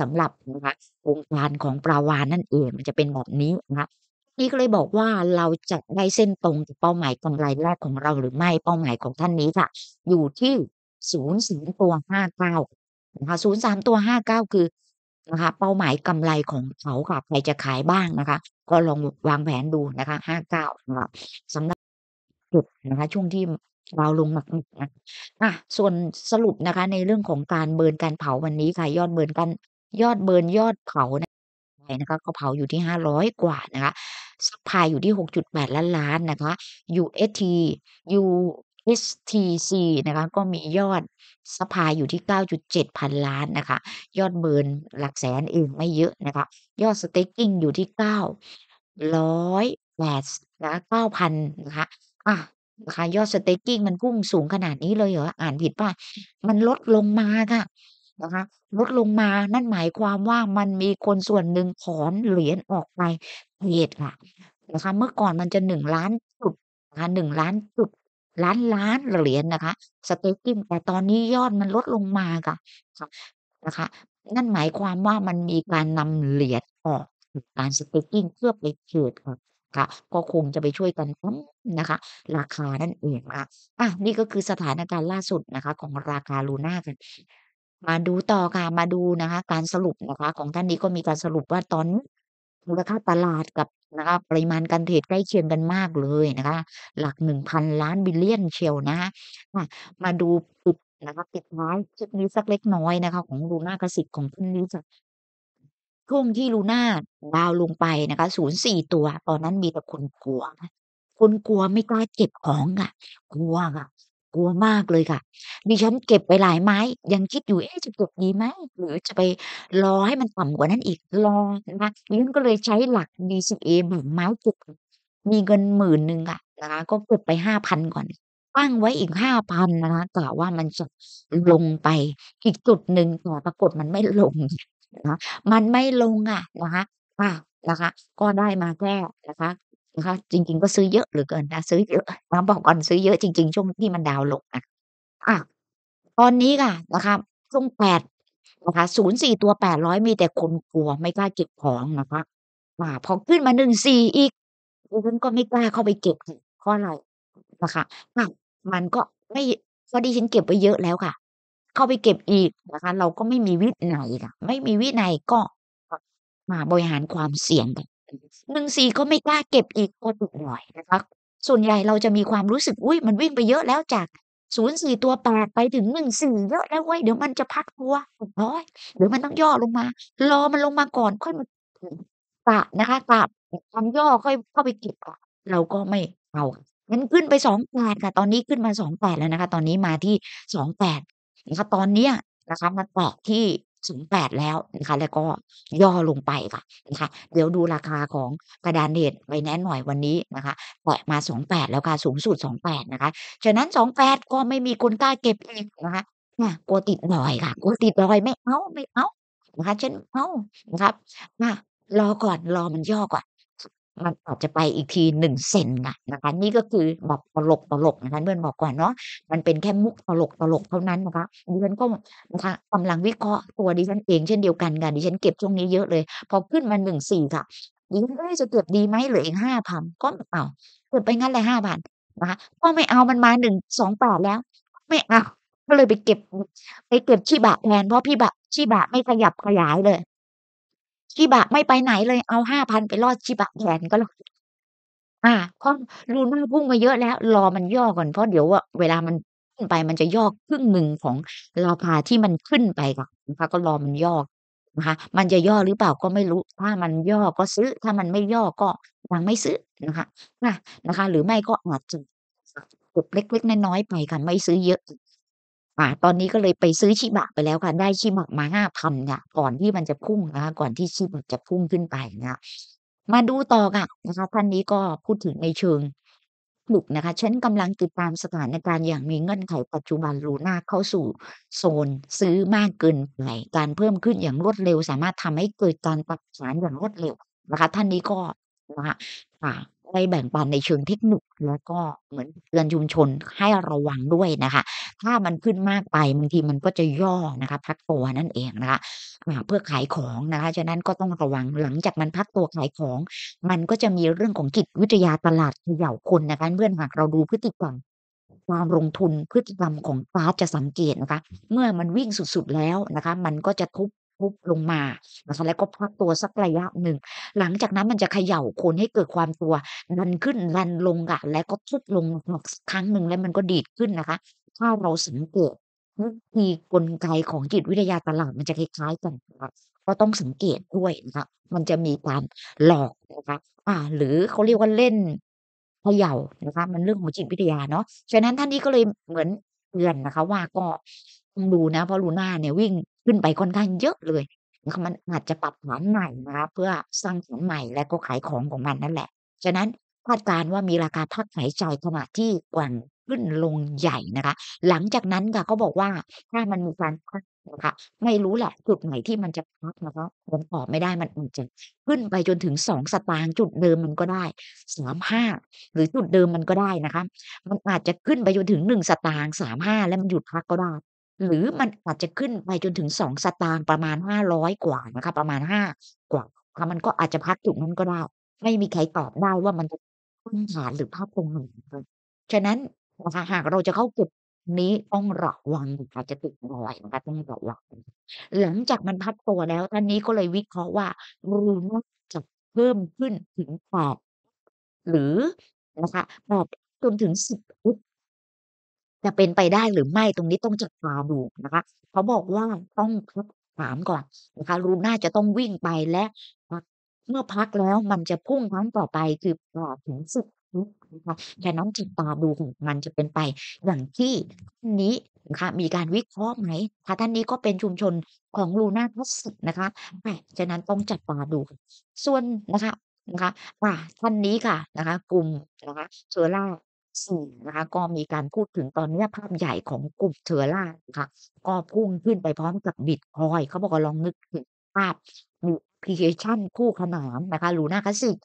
สำหรับนะคะองการของปลาวานนั่นเองมันจะเป็นแบบนี้นะนี่ก็เลยบอกว่าเราจะได้เส้นตรงกับเป้าหมายกำไรแรกของเราหรือไม่เป้าหมายของท่านนี้ค่ะ อยู่ที่ศูนย์สามตัวห้าเก้านะคะศูนย์สามตัวห้าเก้าคือนะคะ เป้าหมายกำไรของเขาค่ะใครจะขายบ้างนะคะ ก็ลองวางแผนดูนะคะห้าเก้าสำหรับจุดนะคะ ช่วงที่เราลงหนักๆนะอ่ะ ส่วนสรุปนะคะ ในเรื่องของการเบินการเผาวันนี้ค่ะ ยอดเบินกันยอดเบินยอดเผานะคนะคะ ก็เผาอยู่ที่ห้าร้อยกว่านะคะสปพายอยู่ที่หกจุดแปดล้านล้านนะคะ UST USTC นะคะก็มียอดสัพายอยู่ที่ 9.7พันล้านนะคะ ยอดเบิร์นหลักแสนเองไม่เยอะนะคะ ยอดสเต็กกิ้งอยู่ที่9ร้อยแปดนะเก้าพันนะคะ อ่ะราคายอดสเต็กกิ้งมันพุ่งสูงขนาดนี้เลยเหรออ่านผิดป่ะมันลดลงมาค่ะ นะคะ ลดลงมา นั่นหมายความว่ามันมีคนส่วนหนึ่งถอนเหรียญออกไปเทรดค่ะ นะคะ เมื่อก่อนมันจะหนึ่งล้านจุดนะคะหนึ่งล้านจุดล้านล้านเหรียญนะคะสเต็กกิ้งแต่ตอนนี้ยอดมันลดลงมาค่ะนะคะ นั่นหมายความว่ามันมีการนำเหรียญออกการสเต็กกิ้งเพื่อไปเทรดค่ะค่ะก็คงจะไปช่วยกันตั้งนะคะ ราคานั่นเองนะคะอ่ะ นี่ก็คือสถานการณ์ล่าสุดนะคะ ของราคาลูน่ากันมาดูต่อค่ะมาดูนะคะ การสรุปนะคะ ของท่านนี้ก็มีการสรุปว่าตอนมูลค่าตลาดกับนะคะ ปริมาณการเทรดใกล้เคียงกันมากเลยนะคะ หลักหนึ่งพันล้านบิลเลียนเชลนะฮะะมาดูปิดนะคะปิดท้ายจุดนี้สักเล็กน้อยนะคะ ของลูน่ากสิสิ์ของท่านนี้จะช่วงที่ลูน่าดาวลงไปนะคะศูนย์สี่ตัว ตอนนั้นมีแต่คนกลัวคนกลัวไม่กล้าเก็บของอะกลัวอะกลัวมากเลยค่ะดิฉันเก็บไปหลายไม้ ยังคิดอยู่เอ๊ะจะเก็บดีไหม หรือจะไปรอให้มันต่ำกว่านั้นอีกรอนะคะดิฉันก็เลยใช้หลักดี d c เหแบบไม้เก็บมีเงินหมื่นหนึ่งะนะคะก็เก็บไปห้าพันก่อนตั้งไว้อีกห้าพันนะคะกวว่ามันจะลงไปอีกจุดหนึ่งแต่ปรากฏมันไม่ลงนะมันไม่ลงอ่ะนะคะอ่ะนะคะ ก็ได้มาแค่นะคะ นะคะ จริงๆก็ซื้อเยอะหรือเกินนะ ซื้อเยอะนะบอกก่อนซื้อเยอะจริงๆ ช่วงที่มันดาวลง่ะ อ่ะตอนนี้ค่ะ นะคะช่วงแปดนะคะศูนย์สี่ตัวแปดร้อยมีแต่คนกลัวไม่กล้าเก็บของนะคะอ่าพอขึ้นมาหนึ่งสี่อีกดิฉันก็ไม่กล้าเข้าไปเก็บเพราะอะไรนะคะอ่ะมันก็ไม่พอดีฉันเก็บไว้เยอะแล้วค่ะเข้าไปเก็บอีกนะคะเราก็ไม่มีวินัยค่ะ ไม่มีวินัยก็มาบริหารความเสี่ยงกันหนึ่งสี่ก็ไม่กล้าเก็บอีกก็ติดหน่อยนะคะส่วนใหญ่เราจะมีความรู้สึกอุ้ยมันวิ่งไปเยอะแล้วจากศูนย์สี่ตัวแปดไปถึงหนึ่งสี่เยอะแล้วเว้ยเดี๋ยวมันจะพักตัวร้อยเดี๋ยวมันต้องย่อลงมา รอมันลงมาก่อนค่อยมาัะนะคะัะทำย่อค่อยเข้าไปเก็บกะเราก็ไม่เอางั้นขึ้นไปสองแปดค่ะตอนนี้ขึ้นมาสองแปดแล้วนะคะ ตอนนี้มาที่สองแปดนะคะตอนนี้นะคะมันแตะที่สูงแปดแล้วนะคะ แล้วก็ย่อลงไปค่ะนะคะ เดี๋ยวดูราคาของกระดานเดทไปแน่นหน่อยวันนี้นะคะแตะมาสองแปดแล้วค่ะสูงสุดสองแปดนะคะฉะนั้นสองแปดก็ไม่มีคนกล้าเก็บอีกนะคะเนี่ยกลัวติดลอยค่ะกลัวติดลอยไม่เอาไม่เอานะคะฉัน เอานะครับมารอก่อนรอมันย่อก่อนมันอาจจะไปอีกทีหนึ่งเซนนะนะคะ นี่ก็คือแบบตลกตลกนะคะเมื่อนบอกก่อนเนาะมันเป็นแค่มุกตลกตลก เท่านั้นนะคะดิฉันก็นะคะกำลังวิเคราะห์ตัวดิฉันเองเช่นเดียวกันกันดิฉันเก็บช่วงนี้เยอะเลยพอขึ้นมาหนึ่งสี่ค่ะดิฉันเอ้ยจะเก็บดีไหมเหลืออีกห้าพันก็เอาเก็บไปงั้นเลยห้าพันนะคะก็ไม่เอามันมาหนึ่งสองแปดแล้วไม่เอาก็เลยไปเก็บไปเก็บชีบะแทนเพราะพี่บะชีบะไม่ขยับขยายเลยชิบะไม่ไปไหนเลยเอาห้าพันไปรอดชิบะแทนก็แล้วอ่าเพราะรูน่าพุ่งมาเยอะแล้วรอมันย่อก่อนเพราะเดี๋ยวเวลามันขึ้นไปมันจะย่อครึ่งมึงของราคาที่มันขึ้นไปค่ะนะคะก็รอมันย่อนะคะ มันจะย่อหรือเปล่าก็ไม่รู้ถ้ามันย่อก็ซื้อ ถ้ามันไม่ย่อก็ยังไม่ซื้อนะคะนะนะคะ หรือไม่ก็อาจจะเก็บเล็กๆน้อยๆไปค่ะไม่ซื้อเยอะอ่าตอนนี้ก็เลยไปซื้อชิบะไปแล้วค่ะได้ชิบะมาห้าพันี่ยก่อนที่มันจะพุ่งนะคะก่อนที่ชิบะจะพุ่งขึ้นไปนะมาดูต่อค่ะนะคะท่านนี้ก็พูดถึงในเชิงลุกนะคะฉันกำลังติดตามสถานการณ์อย่างมีเงื่อนไขปัจจุบันรูน่าเข้าสู่โซน ซื้อมากเกินไป การเพิ่มขึ้นอย่างรวดเร็วสามารถทำให้เกิดการปรับฐานอย่างรวดเร็วนะคะ ท่านนี้ก็นะคะได้แบ่งปันในเชิงเทคนิคแล้วก็เหมือนเตือนชุมชนให้ระวังด้วยนะคะ ถ้ามันขึ้นมากไปบางทีมันก็จะย่อนะคะ พักตัวนั่นเองนะคะเพื่อขายของนะคะฉะนั้นก็ต้องระวังหลังจากมันพักตัวขายของ มันก็จะมีเรื่องของกิจวิทยาตลาดเหย่าคนนะคะเพื่อนหากเราดูพฤติกรรมความลงทุนพฤติกรรมของฟ้าจะสังเกตนะคะ เมื่อมันวิ่งสุดๆแล้วนะคะ มันก็จะทุบทุบลงมานะคะแล้วก็พักตัวสักระยะหนึ่ง หลังจากนั้นมันจะเขย่าคนให้เกิดความตัวดันขึ้นดันลงอะแล้วก็ทุบลงครั้งหนึ่งแล้วมันก็ดีดขึ้นนะคะ ถ้าเราสังเกตธีกลไกของจิตวิทยาตลาด มันจะคล้ายๆกันนะก็ต้องสังเกตด้วยนะคะมันจะมีการหลอกนะคะอ่า หรือเขาเรียกว่าเล่นเขย่านะคะ มันเรื่องของจิตวิทยาเนาะ ฉะนั้นท่านนี้ก็เลยเหมือนเตือนนะคะ ว่าก็้องดูนะเพราะลูน่าเนี่ยวิ่งขึ้นไปค่อนข้างเยอะเลยมันอาจจะปรับฐานใหม่นะเพื่อสร้างฐานใหม่และก็ขายของของมันนั่นแหละฉะนั้นคาดการว่ามีราคาทักหายใจขณะที่กว่างขึ้นลงใหญ่นะคะ หลังจากนั้นค่ะเขาบอกว่าถ้ามันมีการพักนะคะไม่รู้แหละจุดไหนที่มันจะพักนะคะผมตอบไม่ได้มันอาจจะขึ้นไปจนถึงสองสตางค์จุดเดิมมันก็ได้สามห้าหรือจุดเดิมมันก็ได้นะคะมันอาจจะขึ้นไปจนถึงหนึ่งสตางค์สามห้าแล้วมันหยุดพักก็ได้หรือมันอาจจะขึ้นไปจนถึงสองสตางค์ประมาณห้าร้อยกว่านะคะ ประมาณห้ากว่าค่ะมันก็อาจจะพักจุดนั้นก็ได้ไม่มีใครตอบได้ว่ามันจะขึ้นฐานหรือภาพคงหนึ่งฉะนั้นนะคะหากเราจะเข้าจุดนี้ต้องระวังอาจจะติดหน่อยนะคะต้องระวังหลังจากมันพักตัวแล้ว ท่านนี้ก็เลยวิเคราะห์ว่ารูนจะเพิ่มขึ้นถึงแปดหรือนะคะแปดจนถึงสิบอจะเป็นไปได้หรือไม่ตรงนี้ต้องจับตาดูนะคะเขาบอกว่าต้องพักถามก่อนนะคะรูน่าจะต้องวิ่งไปและเมื่อพักแล้วมันจะพุ่งครั้งต่อไปคือต่อถึงสุดนะคะแค่น้องจิตตาดูของมันจะเป็นไป อย่างที่นี้นะคะ มีการวิเคราะห์ไหมคะท่านนี้ก็เป็นชุมชนของลูน่าทัศน์นะคะแต่ฉะนั้นต้องจับตาดู ส่วนนะคะนะคะ่ท่านนี้ค่ะนะคะ กลุ่มนะคะเชอร่าสี่นะคะก็มีการพูดถึงตอนนี้ภาพใหญ่ของกลุ่มเทอร์ล่านะคะก็พุ่งขึ้นไปพร้อมกับบิตคอย เขาบอกว่าลองนึกถึงภาพมีพีิเคชันคู่ขนานนะคะลูน่าคลาสสิก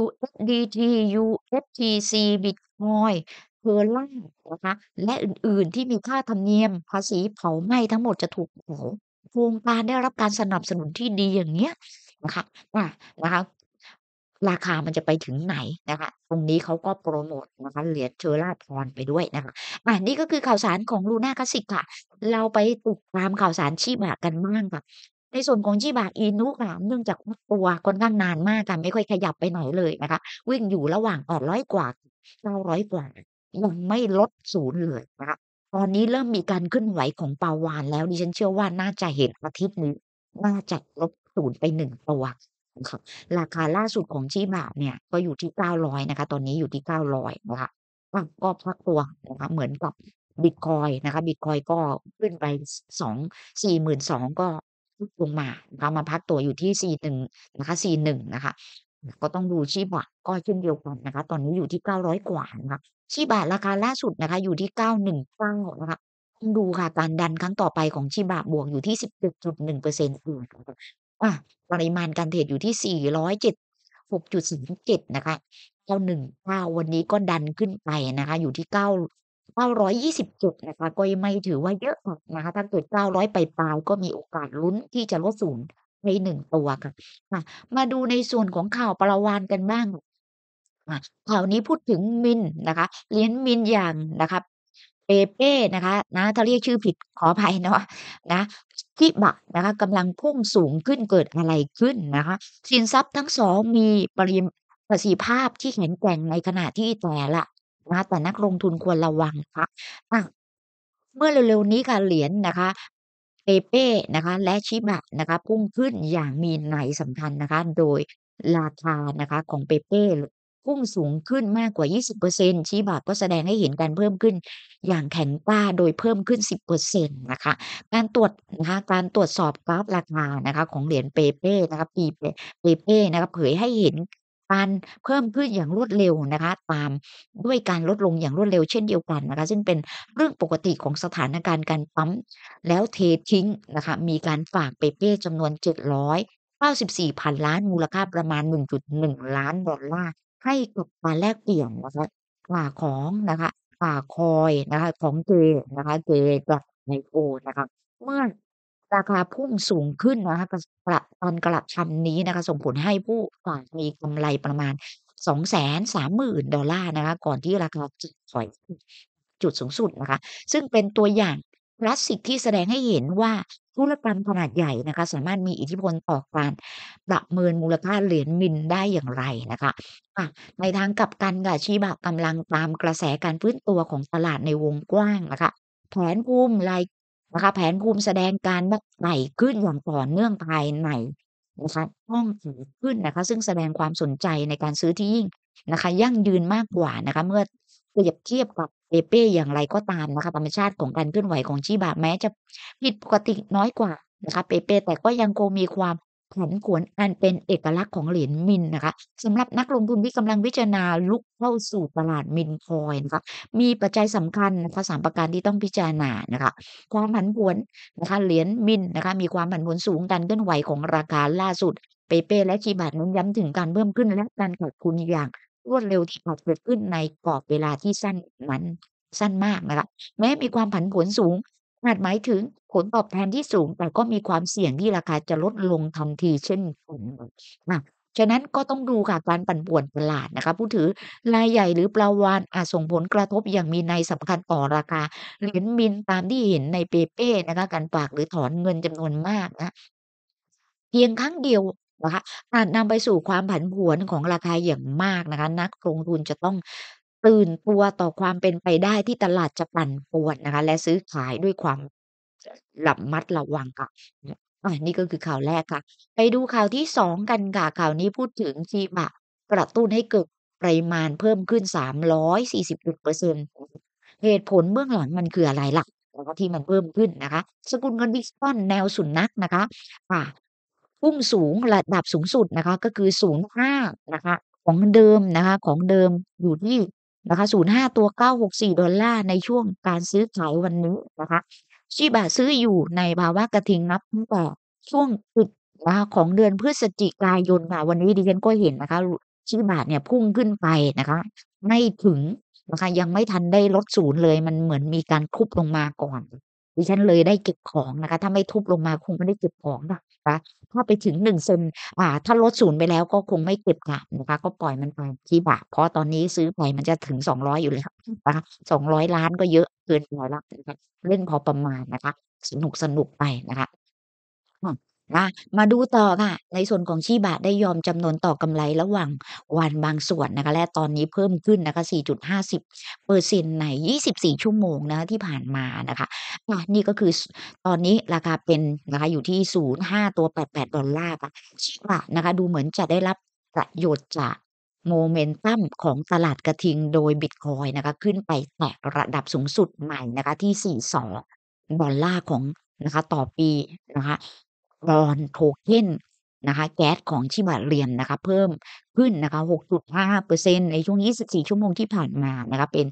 USDT USTC Bitcoin เทอร์ล่านะคะ และอื่นๆที่มีค่าธรรมเนียม ภาษีเผาไหม้ทั้งหมดจะถูกเผาโครงการได้รับการสนับสนุนที่ดีอย่างเงี้ยนะคะอ่ะ นะคะราคามันจะไปถึงไหนนะคะตรงนี้เขาก็โปรโมทนะคะเหรียญเชอร่าพรไปด้วยนะคะอ่ะนี่ก็คือข่าวสารของลูน่าคลาสิกค่ะ เราไปติดตามข่าวสารชีบะกันบ้างค่ะ ในส่วนของชีบะอินุค่ะเนื่องจากตัวค่อนข้างนานมากค่ะไม่ค่อยขยับไปไหนเลยนะคะ วิ่งอยู่ระหว่างออดร้อยกว่าเก้าร้อยกว่ายังไม่ลดศูนย์เลยนะคะตอนนี้เริ่มมีการขึ้นไหวของปาวานแล้วดิฉันเชื่อว่าน่าจะเห็นอาทิตย์นี้น่าจะลบศูนย์ไปหนึ่งตัวราคาล่าสุดของชีบาเนี่ยก็อยู่ที่เก้าร้อยนะคะ ตอนนี้อยู่ที่เก้าร้อยนะคะก็พักตัวนะคะเหมือนกับบิตคอยนะคะบิตคอยก็ขึ้นไปสองสี่หมื่นสองก็ลงมานะคะมาพักตัวอยู่ที่สี่หนึ่งนะคะสี่หนึ่งนะคะ ก็ต้องดูชีบา ก็เช่นเดียวกันนะคะ ตอนนี้อยู่ที่เก้าร้อยกว่านะคะชีบาราคาล่าสุดนะคะ อยู่ที่เก้าหนึ่งเก้านะคะดูค่ะการดันครั้งต่อไปของชีบะบวก อยู่ที่สิบเจ็ดจุดหนึ่งเปอร์เซ็นต์อะปริมาณการเทรดอยู่ที่476.07นะคะ9 1าวันนี้ก็ดันขึ้นไปนะคะ อยู่ที่9 920จุดนะคะ ก็ยไม่ถือว่าเยอะหรอกนะคะ ถ้าเกิด900ปลายก็มีโอกาสลุ้นที่จะลดศูนยนไปงตัวค่ะคะมาดูในส่วนของข่าวปลวานกันบ้างข่าวนี้พูดถึงมินนะคะเหรียญมินอย่างนะคะเปเป้ นะคะนะถ้าเรียกชื่อผิดขออภัยเนาะนะคิบะนะคะกำลังพุ่งสูงขึ้นเกิดอะไรขึ้นนะคะ สินทรัพย์ทั้งสองมีปริมประสิทธิภาพที่แข็งแกร่งในขณะที่แต่ละนะแต่นักลงทุนควรระวังค่ะเมื่อเร็วๆนี้ค่ะเหรียญนนะคะ เปเป้นะคะ และชิบะนะคะพุ่งขึ้นอย่างมีนัยสำคัญนะคะโดยราคานะคะ ของเปเป้พุ่งสูงขึ้นมากกว่า 20%ชี้บาทก็แสดงให้เห็นการเพิ่มขึ้นอย่างแข็งกล้าโดยเพิ่มขึ้น 10%นะคะ การตรวจนะคะการตรวจสอบกราฟราคานะคะของเหรียญเปเป้นะคะปีเปเป้นะคะเผยให้เห็นการเพิ่มขึ้นอย่างรวดเร็วนะคะ ตามด้วยการลดลงอย่างรวดเร็วเช่นเดียวกันนะคะ ซึ่งเป็นเรื่องปกติของสถานการณ์การปั๊มแล้วเททิ้งนะคะ มีการฝากเปเป้จำนวน700 94,000 ล้านมูลค่าประมาณ 1.1 ล้านดอลลาร์ให้กับการแลกเปลี่ยนนะคะฝากของนะคะฝากคอยนะคะ ของเจนะคะเจกับไนโอนะคะเมื่อราคาพุ่งสูงขึ้นนะคะกระตอนกระทำนี้นะคะ ส่งผลให้ผู้ฝากมีกำไรประมาณสองแสนสามหมื่นดอลลาร์นะคะ ก่อนที่ราคาจะถอยจุดสูงสุดนะคะ ซึ่งเป็นตัวอย่างคลาสสิกที่แสดงให้เห็นว่าธุรกรรมขนาดใหญ่นะคะ สามารถมีอิทธิพลต่อการประเมินมูลค่าเหรียญมินได้อย่างไรนะคะ่ะในทางกลับกันค่ะชีบะกำลังตามกระแสการฟื้นตัวของตลาดในวงกว้างนะคะแผนภูมิรายนะคะแผนภูมิแสดงการไต่ขึ้นอย่างต่อเนื่องภายในนะคะห้องถือขึ้นนะคะ ซึ่งแสดงความสนใจในการซื้อที่ยิ่งนะคะ ยั่งยืนมากกว่านะคะ เมื่อเปรียบเทียบกับเปเป้อย่างไรก็ตามนะคะธรรมชาติของการเคลื่อนไหวของชีบะแม้จะผิดปกติน้อยกว่านะคะเปเป้แต่ก็ยังคงมีความผันขวนอันเป็นเอกลักษณ์ของเหรียญมินนะคะสำหรับนักลงทุนที่กำลังวิจารณาลุกเข้าสู่ตลาดมินคอยนะคะมีปัจจัยสำคัญนะคะสามประการที่ต้องพิจารณานะคะความผันผวนนะคะเหรียญมินนะคะมีความผันผวนสูงการเคลื่อนไหวของราคาล่าสุดเปเป้และชีบาทนั้นย้ำถึงการเพิ่มขึ้นและการขาดทุนอย่างรวดเร็วที่อาจเกิดขึ้นในกรอบเวลาที่สั้นนั้นสั้นมากนะครับแม้มีความผันผวนสูงอาจหมายถึงผลตอบแทนที่สูง แต่ก็มีความเสี่ยงที่ราคาจะลดลงทันทีเช่นกันนะฉะนั้นก็ต้องดูค่ะการปั่นป่วนตลาดนะคะ ผู้ถือรายใหญ่หรือปลาวานอาจส่งผลกระทบอย่างมีนัยสำคัญต่อราคาเหรียญมินตามที่เห็นในเปเป้นะคะ การฝากหรือถอนเงินจำนวนมากนะเพียงครั้งเดียวนะคะอาจนำไปสู่ความผันผวนของราคาอย่างมากนะคะ นักลงทุนจะต้องตื่นตัวต่อความเป็นไปได้ที่ตลาดจะปั่นป่วนนะคะ และซื้อขายด้วยความระมัดระวังค่ะอนี่ก็คือข่าวแรกค่ะ ไปดูข่าวที่สองกันค่ะ ข่าวนี้พูดถึงชีบะกระตุ้นให้เกิดปริมาณเพิ่มขึ้น 341%เปอร์เเซ็นหตุผลเบื้องหลังมันคืออะไรล่ะแล้วก็ที่มันเพิ่มขึ้นนะคะ สกุลเงินดิจิตอนแนวสุนักนะคะค่ะพุ่งสูงระดับสูงสุดนะคะ ก็คือ 05 นะคะ ของเดิมนะคะ ของเดิม อยู่ที่นะคะ 05 ตัว 964 ดอลลาร์ ในช่วงการซื้อขายวันนี้นะคะชิบะซื้ออยู่ในภาวะกระทิงนับตั้งแต่ช่วงปิดนะคะของเดือนพฤศจิกายนค่ะวันนี้ดิฉันก็เห็นนะคะชิบะเนี่ยพุ่งขึ้นไปนะคะไม่ถึงนะคะยังไม่ทันได้ลดศูนย์เลยมันเหมือนมีการคุบลงมาก่อนดิฉันเลยได้เก็บของนะคะ ถ้าไม่ทุบลงมาคงไม่ได้เก็บของนะคะถ้าไปถึงหนึ่งเซนอ่า ถ้าลดศูนย์ไปแล้วก็คงไม่เก็บค่ะนะคะ ก็ปล่อยมันไปที่บาทเพราะตอนนี้ซื้อไปมันจะถึงสองร้อยอยู่แล้วนะคะสองร้อยล้านก็เยอะเกินไปยล้านะเล่นพอประมาณนะคะสนุกสนุกไปนะคะนะมาดูต่อค่ะ ในส่วนของชีบะได้ยอมจำนวนต่อกำไรระหว่างวันบางส่วนนะคะและตอนนี้เพิ่มขึ้นนะคะ 4.50เปอร์เซ็นต์ใน 24 ชั่วโมงนะที่ผ่านมานะคะะนี่ก็คือตอนนี้ราคาเป็นนะคะอยู่ที่ 05 ตัว 88 ดอลลาร์ค่ะชีบะนะคะ ดูเหมือนจะได้รับประโยชน์จากโมเมนตัมของตลาดกระทิงโดยบิตคอยนะคะขึ้นไปแตะระดับสูงสุดใหม่นะคะ ที่ 42 ดอลลาร์ของนะคะต่อปีนะคะบอลโทเค็นนะคะแก๊สของชิบะเรียมนะคะเพิ่มขึ้นนะคะ6.5%ในช่วง24 ชั่วโมงที่ผ่านมานะคะเป็น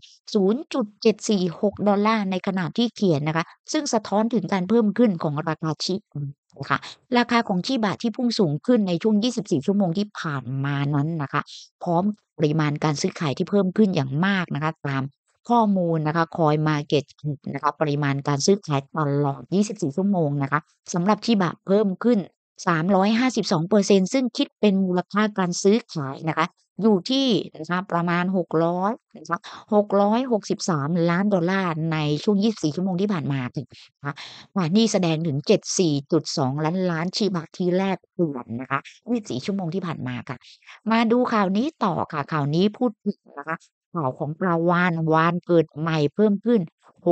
0.746 ดอลลาร์ในขณะที่เขียนนะคะซึ่งสะท้อนถึงการเพิ่มขึ้นของราคาชิบนะคะราคาของชิบะที่พุ่งสูงขึ้นในช่วง 24 ชั่วโมงที่ผ่านมานั้นนะคะพร้อมปริมาณการซื้อขายที่เพิ่มขึ้นอย่างมากนะคะตามข้อมูลนะคะ คอยมาเก็ตนะคะ ปริมาณการซื้อขายตลอด 24 ชั่วโมงนะคะสำหรับที่บะเพิ่มขึ้น 352%ซึ่งคิดเป็นมูลค่าการซื้อขายนะคะ อยู่ที่นะคะประมาณ 600นะคะ663 ล้านดอลลาร์ในช่วง 24 ชั่วโมงที่ผ่านมานะคะวานี่แสดงถึง 74.2 ล้านล้านชีบกที่แรกเปลี่ยนนะคะ24 ชั่วโมงที่ผ่านมาค่ะ มาดูข่าวนี้ต่อค่ะ ข่าวนี้พูดถึงนะคะข่าวของปลาวานวานเกิดใหม่เพิ่มขึ้น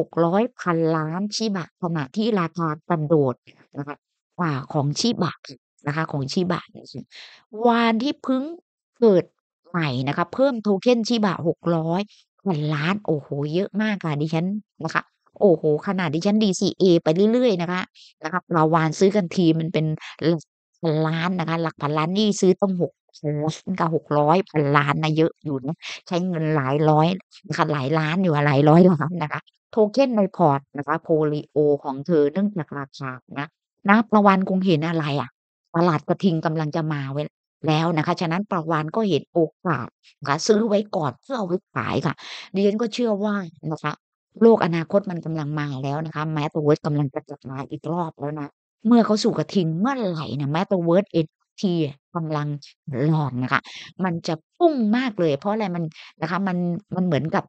600พันล้านชิบะขณะที่ราคาปันโดดนะคะกว่าของชิบะนะคะ ของชิบะ วานที่พึ่งเกิดใหม่นะคะ เพิ่มโทเค็นชิบะ 600พันล้านโอ้โหเยอะมากค่ะดิฉันนะคะโอ้โห ขนาดดิฉัน DCA ไปเรื่อยๆ นะคะนะครับเราวานซื้อกันทีมันเป็นหลักพันล้านนะคะ หลักพันล้านนี่ซื้อต้องหกโพสโฮขึ้กร้อยพันล้านนะเยอะอยู่นะใช้เงินหลายร้อยคะหลายล้านอยู่หลายร้อยล้านนะคะโทเค็นในพอร์ตนะคะโพลิโอของเธอเนื่องจากราคานะณประวันคงเห็นอะไรอะตลาดกระทิงกำลังจะมาเว้แล้วนะคะ ฉะนั้นประวันก็เห็นโอกาสนะคะซื้อไว้ก่อนเพื่อเอาไว้ขายค่ะดิฉันก็เชื่อว่านะคะ โลกอนาคตมันกำลังมาแล้วนะคะแตต t เวิร์ดกำลังจะกลับมาอีกรอบแล้วนะ เมื่อเขาสู่กระทิงเมื่อไหร่นะแมตต t เวิร์ดเองทีกำลังหลอนนะคะ มันจะพุ่งมากเลย เพราะอะไร มันนะคะ มัน มันเหมือนกับ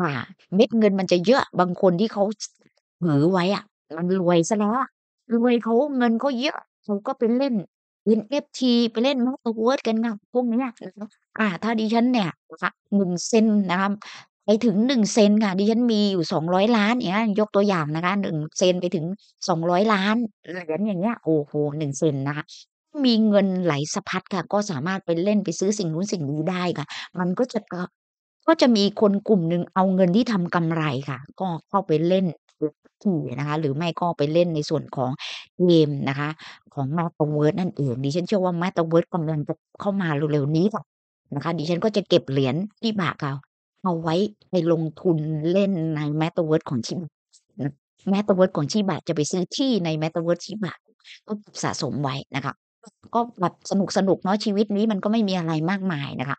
ว่าเม็ดเงินมันจะเยอะ บางคนที่เขาถือไว้อะ มันรวยซะแล้วรวยเขาเงินเขาเยอะ เขาก็ไปเล่นเฟทีไปเล่น m e t เวิร์ดกันค่ะพวกนี้นะคะอถ้าดิฉันเนี่ยนะคะหนึ่งเซนนะคะไปถึงหนึ่งเซนค่ะดิฉันมีอยู่งร้อยล้านอย่างเงี้ยยกตัวอย่างนะคะหนึ่งเซนไปถึงสองร้อยล้านเหรียญอย่างเงี้ยโอ้โหหนึ่งเซนนะคะมีเงินไหลสะพัดค่ะ ก็สามารถไปเล่นไปซื้อสิ่งนู้น สิ่งนี้ได้ค่ะ มันก็จะก็จะมีคนกลุ่มหนึ่งเอาเงินที่ทำกำไรค่ะ ก็เข้าไปเล่นขี่นะคะ หรือไม่ก็ไปเล่นในส่วนของเกมนะคะ ของ m อ t เวิร์ดนั่นเองดิฉันเชื่อว่า m e t เวิร์ดกำลังจะเข้ามาเร็วๆนี้ค่ะนะคะ ดิฉันก็จะเก็บเหรียญที่บาเกาเอาไว้ไปลงทุนเล่นใน m e t เวิร์ดของชิบะแมตเวิร์ดของชิบะจะไปซื้อที่ใน m e t เวิร์ดชิบะก็สะสมไว้นะคะก็แบบสนุกสนุกเนาะชีวิตนี้มันก็ไม่มีอะไรมากมายนะคะ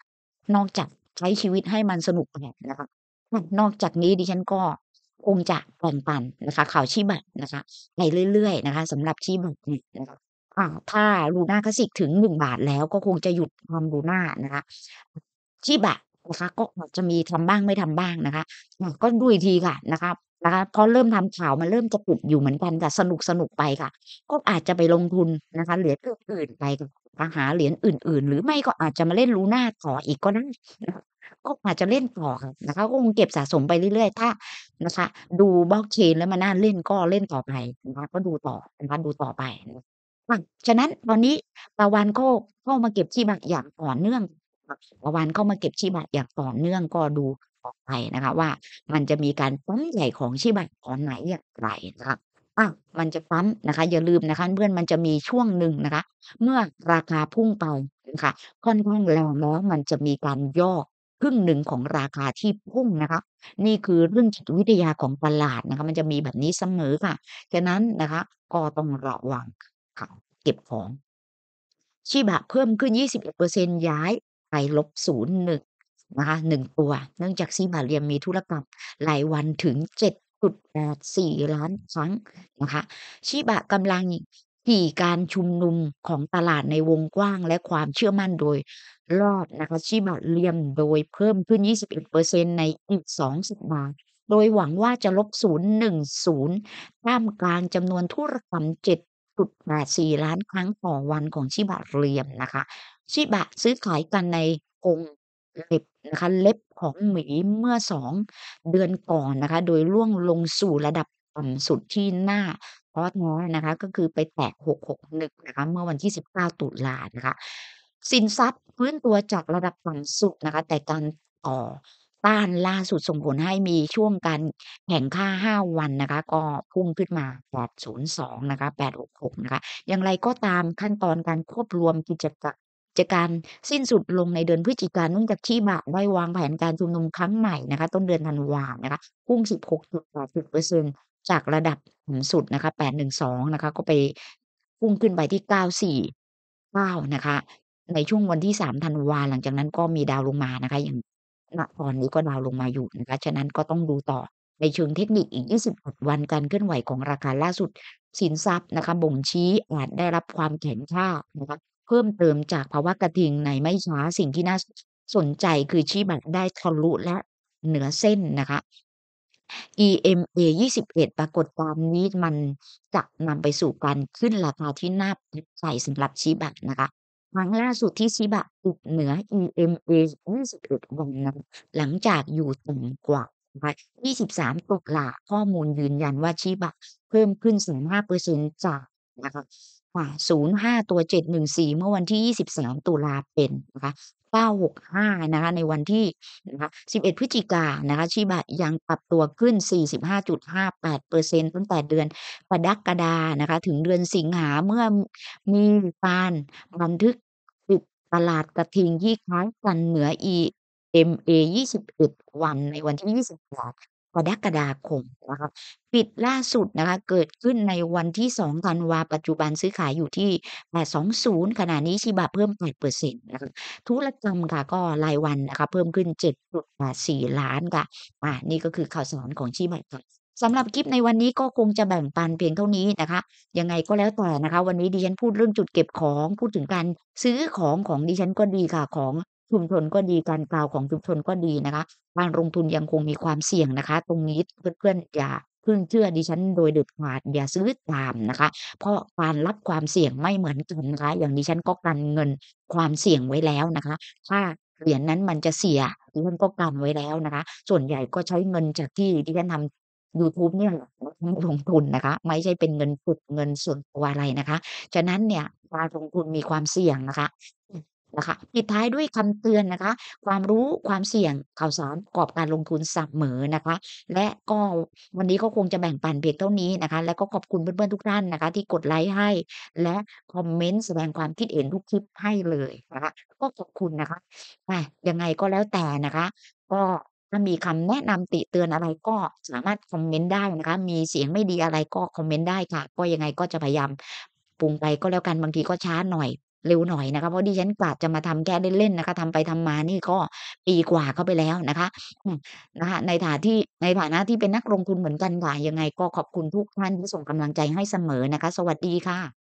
นอกจากใช้ชีวิตให้มันสนุกแบบนะคะ นอกจากนี้ดิฉันก็คงจะแบ่งปันนะคะข่าวชีบัตนะคะไปเรื่อยๆนะคะสำหรับชีบัตนี่นะคะ อ่า ถ้าลูน่าคลาสิกถึงหนึ่งบาทแล้ว ก็คงจะหยุดทำลูน่านะคะชีบะนะคะก็จะมีทำบ้างไม่ทำบ้างนะคะ ก็ดูทีค่ะนะคะนะคะพอเริ่มทำข่าวมันเริ่มจะปุดอยู่เหมือนกันค่ะสนุกสนุกไปค่ะ ก็อาจจะไปลงทุนนะคะ เหรียญอื่นๆไปค่ะหาเหรียญอื่น ๆ หรือไม่ก็อาจจะมาเล่นลูน่าต่ออีกก็ได้นก็อาจจะเล่นต่อค่ะนะคะก็คงเก็บสะสมไปเรื่อยๆถ้า นะคะดูบล็อกเชนแล้วมันน่าเล่นก็เล่นต่อไปนะคะ ก็ดูต่อนะคะดูต่อไปะฉะนั้นตอนนี้ปะวันก็เข้ามาเก็บชีบะอย่างต่อเนื่องปะวันเข้ามาเก็บชีบะอย่างต่อเนื่องก็ดูต่อไปนะคะว่ามันจะมีการปั๊มใหญ่ของชิบะตอนไหนอย่างไรนะคะอ่ะมันจะปั๊มนะคะ อย่าลืมนะคะ เพื่อนมันจะมีช่วงหนึ่งนะคะ เมื่อราคาพุ่งไปนะคะค่อนข้างแรงแล้วมันจะมีการย่อครึ่งหนึ่งของราคาที่พุ่งนะคะนี่คือเรื่องจิตวิทยาของตลาดนะคะ มันจะมีแบบนี้เสมอค่ะฉะนั้นนะคะ ก็ต้องระวังค่ะเก็บของชีบะเพิ่มขึ้น21%ย้ายไปลบศูนนย์หึ่งนะคะหนึ่งตัวเนื่องจากซีมาเรียมมีธุรกรรมรายวันถึงเจจ็ดดดุแปสี่ล้านครั้งนะคะชีบะกำลังขี่การชุมนุมของตลาดในวงกว้างและความเชื่อมั่นโดยรอบนะคะชีบะเรียมโดยเพิ่มขึ้นยี่สิบเเเออ็ดปร์ซ็นในอีกสองสัปดาห์โดยหวังว่าจะลบศูนยนย์ท่ามกลางจำนวนธุรกรรมเจจ็ดดดุแปสี่ล้านครั้งต่อวันของชิบะเรียมนะคะชิบะซื้อขายกันในองค์เล็บนะคะเล็บของหมีเมื่อสองเดือนก่อนนะคะ โดยร่วงลงสู่ระดับต่ำสุดที่หน้าพอดง้นะคะ ก็คือไปแตะ661นะคะเมื่อวันที่19ตุลานะคะสินทรัพย์พื้นตัวจากระดับต่ำสุดนะคะ แต่การต่อต้านล่าสุดส่งผลให้มีช่วงการแข่งค่า 5 วันนะคะ ก็พุ่งขึ้นมาแด0 2นะคะ866นะคะอย่างไรก็ตามขั้นตอนการควบรวมกิจกรรจการสิ้นสุดลงในเดือนพฤศจิกายนจากที่บะได้วางแผนการชุมนุมครั้งใหม่นะคะ ต้นเดือนธันวาคมนะคะพุ่ง 16.80%จากระดับสูงสุดนะคะ 812 นะคะ ก็ไปพุ่งขึ้นไปที่ 949 นะคะ ในช่วงวันที่ 3 ธันวาหลังจากนั้นก็มีดาวลงมา นะคะอย่างณตอนนี้ก็ดาวลงมาอยู่นะคะฉะนั้นก็ต้องดูต่อในเชิงเทคนิคอีก2 0วันการเคลื่อนไหวของราคาล่าสุดสินทรัพย์นะคะ บ่งชี้อาจได้รับความแข็งค่านะคะเพิ่มเติมจากภาวะกระทิงในไม่ช้า สิ่งที่น่าสนใจคือชี้บัตรได้ทะลุและเหนือเส้นนะคะ EMA 21ปรากฏการณ์นี้มันจะนำไปสู่การขึ้นราคาที่น่าสนใจสำหรับชี้บัตรนะคะครั้งล่าสุดที่ชี้บัตริดเหนือ EMA 21วันนนหลังจากอยู่ต่ำกว่า23ตุลาข้อมูลยืนยันว่าชี้บัตรเพิ่มขึ้น15%จากนะคะค่ะศูนย์ห้าตัวเจ็ดหนึ่งสี่เมื่อวันที่ยี่สิบสามตุลาเป็นนะคะเก้าหกห้านะคะในวันที่นะคะสิบเอ็ดพฤศจิกานะคะชีบะยังปรับตัวขึ้นสี่สิบห้าจุดห้าแปดเปอร์เซ็นตตั้งแต่เดือนปกรกดานะคะถึงเดือนสิงหาเมื่อมีการบันทึกปิดตลาดกระทิงยี่ค้ายกันเหนือ EMA 21วันในวันที่28กรกฎาคมนะคะปิดล่าสุดนะคะเกิดขึ้นในวันที่2ธันวาปัจจุบันซื้อขายอยู่ที่ 820 ขณะนี้ชิบะเพิ่ม8เปอร์เซ็นต์นะคะธุรกรรมค่ะก็รายวันนะคะเพิ่มขึ้น 7 4 ล้านค่ะอ่านี่ก็คือข่าวสารของชิบะค่ะสำหรับคลิปในวันนี้ก็คงจะแบ่งปันเพียงเท่านี้นะคะยังไงก็แล้วแต่นะคะวันนี้ดิฉันพูดเรื่องจุดเก็บของพูดถึงการซื้อของของดิฉันก็ดีค่ะของชุมชนก็ดีการกล่าวของชุมชนก็ดีนะคะการลงทุนยังคงมีความเสี่ยงนะคะ ตรงนี้เพื่อนๆอย่าเพิ่งเชื่อดิฉันโดยเด็ดขาดอย่าซื้อตามนะคะ เพราะการรับความเสี่ยงไม่เหมือนกันนะคะอย่างดิฉันก็กันเงินความเสี่ยงไว้แล้วนะคะ ถ้าเหรียญนนั้นมันจะเสียดิฉันก็กันไว้แล้วนะคะ ส่วนใหญ่ก็ใช้เงินจากที่ดิฉันทำยูทูบเนี่ยลงทุนนะคะ ไม่ใช่เป็นเงินฝึกเงินส่วนตัวอะไรนะคะฉะนั้นเนี่ยการลงทุนมีความเสี่ยงนะคะนะคะปิดท้ายด้วยคำเตือนนะคะ ความรู้ความเสี่ยงข่าวสารกรอบการลงทุนเสมอนะคะ และก็วันนี้ก็คงจะแบ่งปันเพียงเท่านี้นะคะ และก็ขอบคุณเพื่อนๆทุกท่านนะคะ ที่กดไลค์ให้และคอมเมนต์แสดงความคิดเห็นทุกคลิปให้เลยนะคะก็ขอบคุณนะคะยังไงก็แล้วแต่นะคะ ก็ถ้ามีคำแนะนำติเตือนอะไรก็สามารถคอมเมนต์ได้นะคะ มีเสียงไม่ดีอะไรก็คอมเมนต์ได้ค่ะ ก็ยังไงก็จะพยายามปรุงไปก็แล้วกันบางทีก็ช้าหน่อยเร็วหน่อยนะคะเพราะดิฉันกาจะมาทำแค่เล่นๆนะคะ ทำไปทำมานี่ก็ปีกว่าเข้าไปแล้วนะคะนะคะ ในฐานที่ในฐานะที่เป็นนักลงทุนเหมือนกันค่ะยังไง ก็ขอบคุณทุกท่านที่ส่งกำลังใจให้เสมอนะคะ สวัสดีค่ะ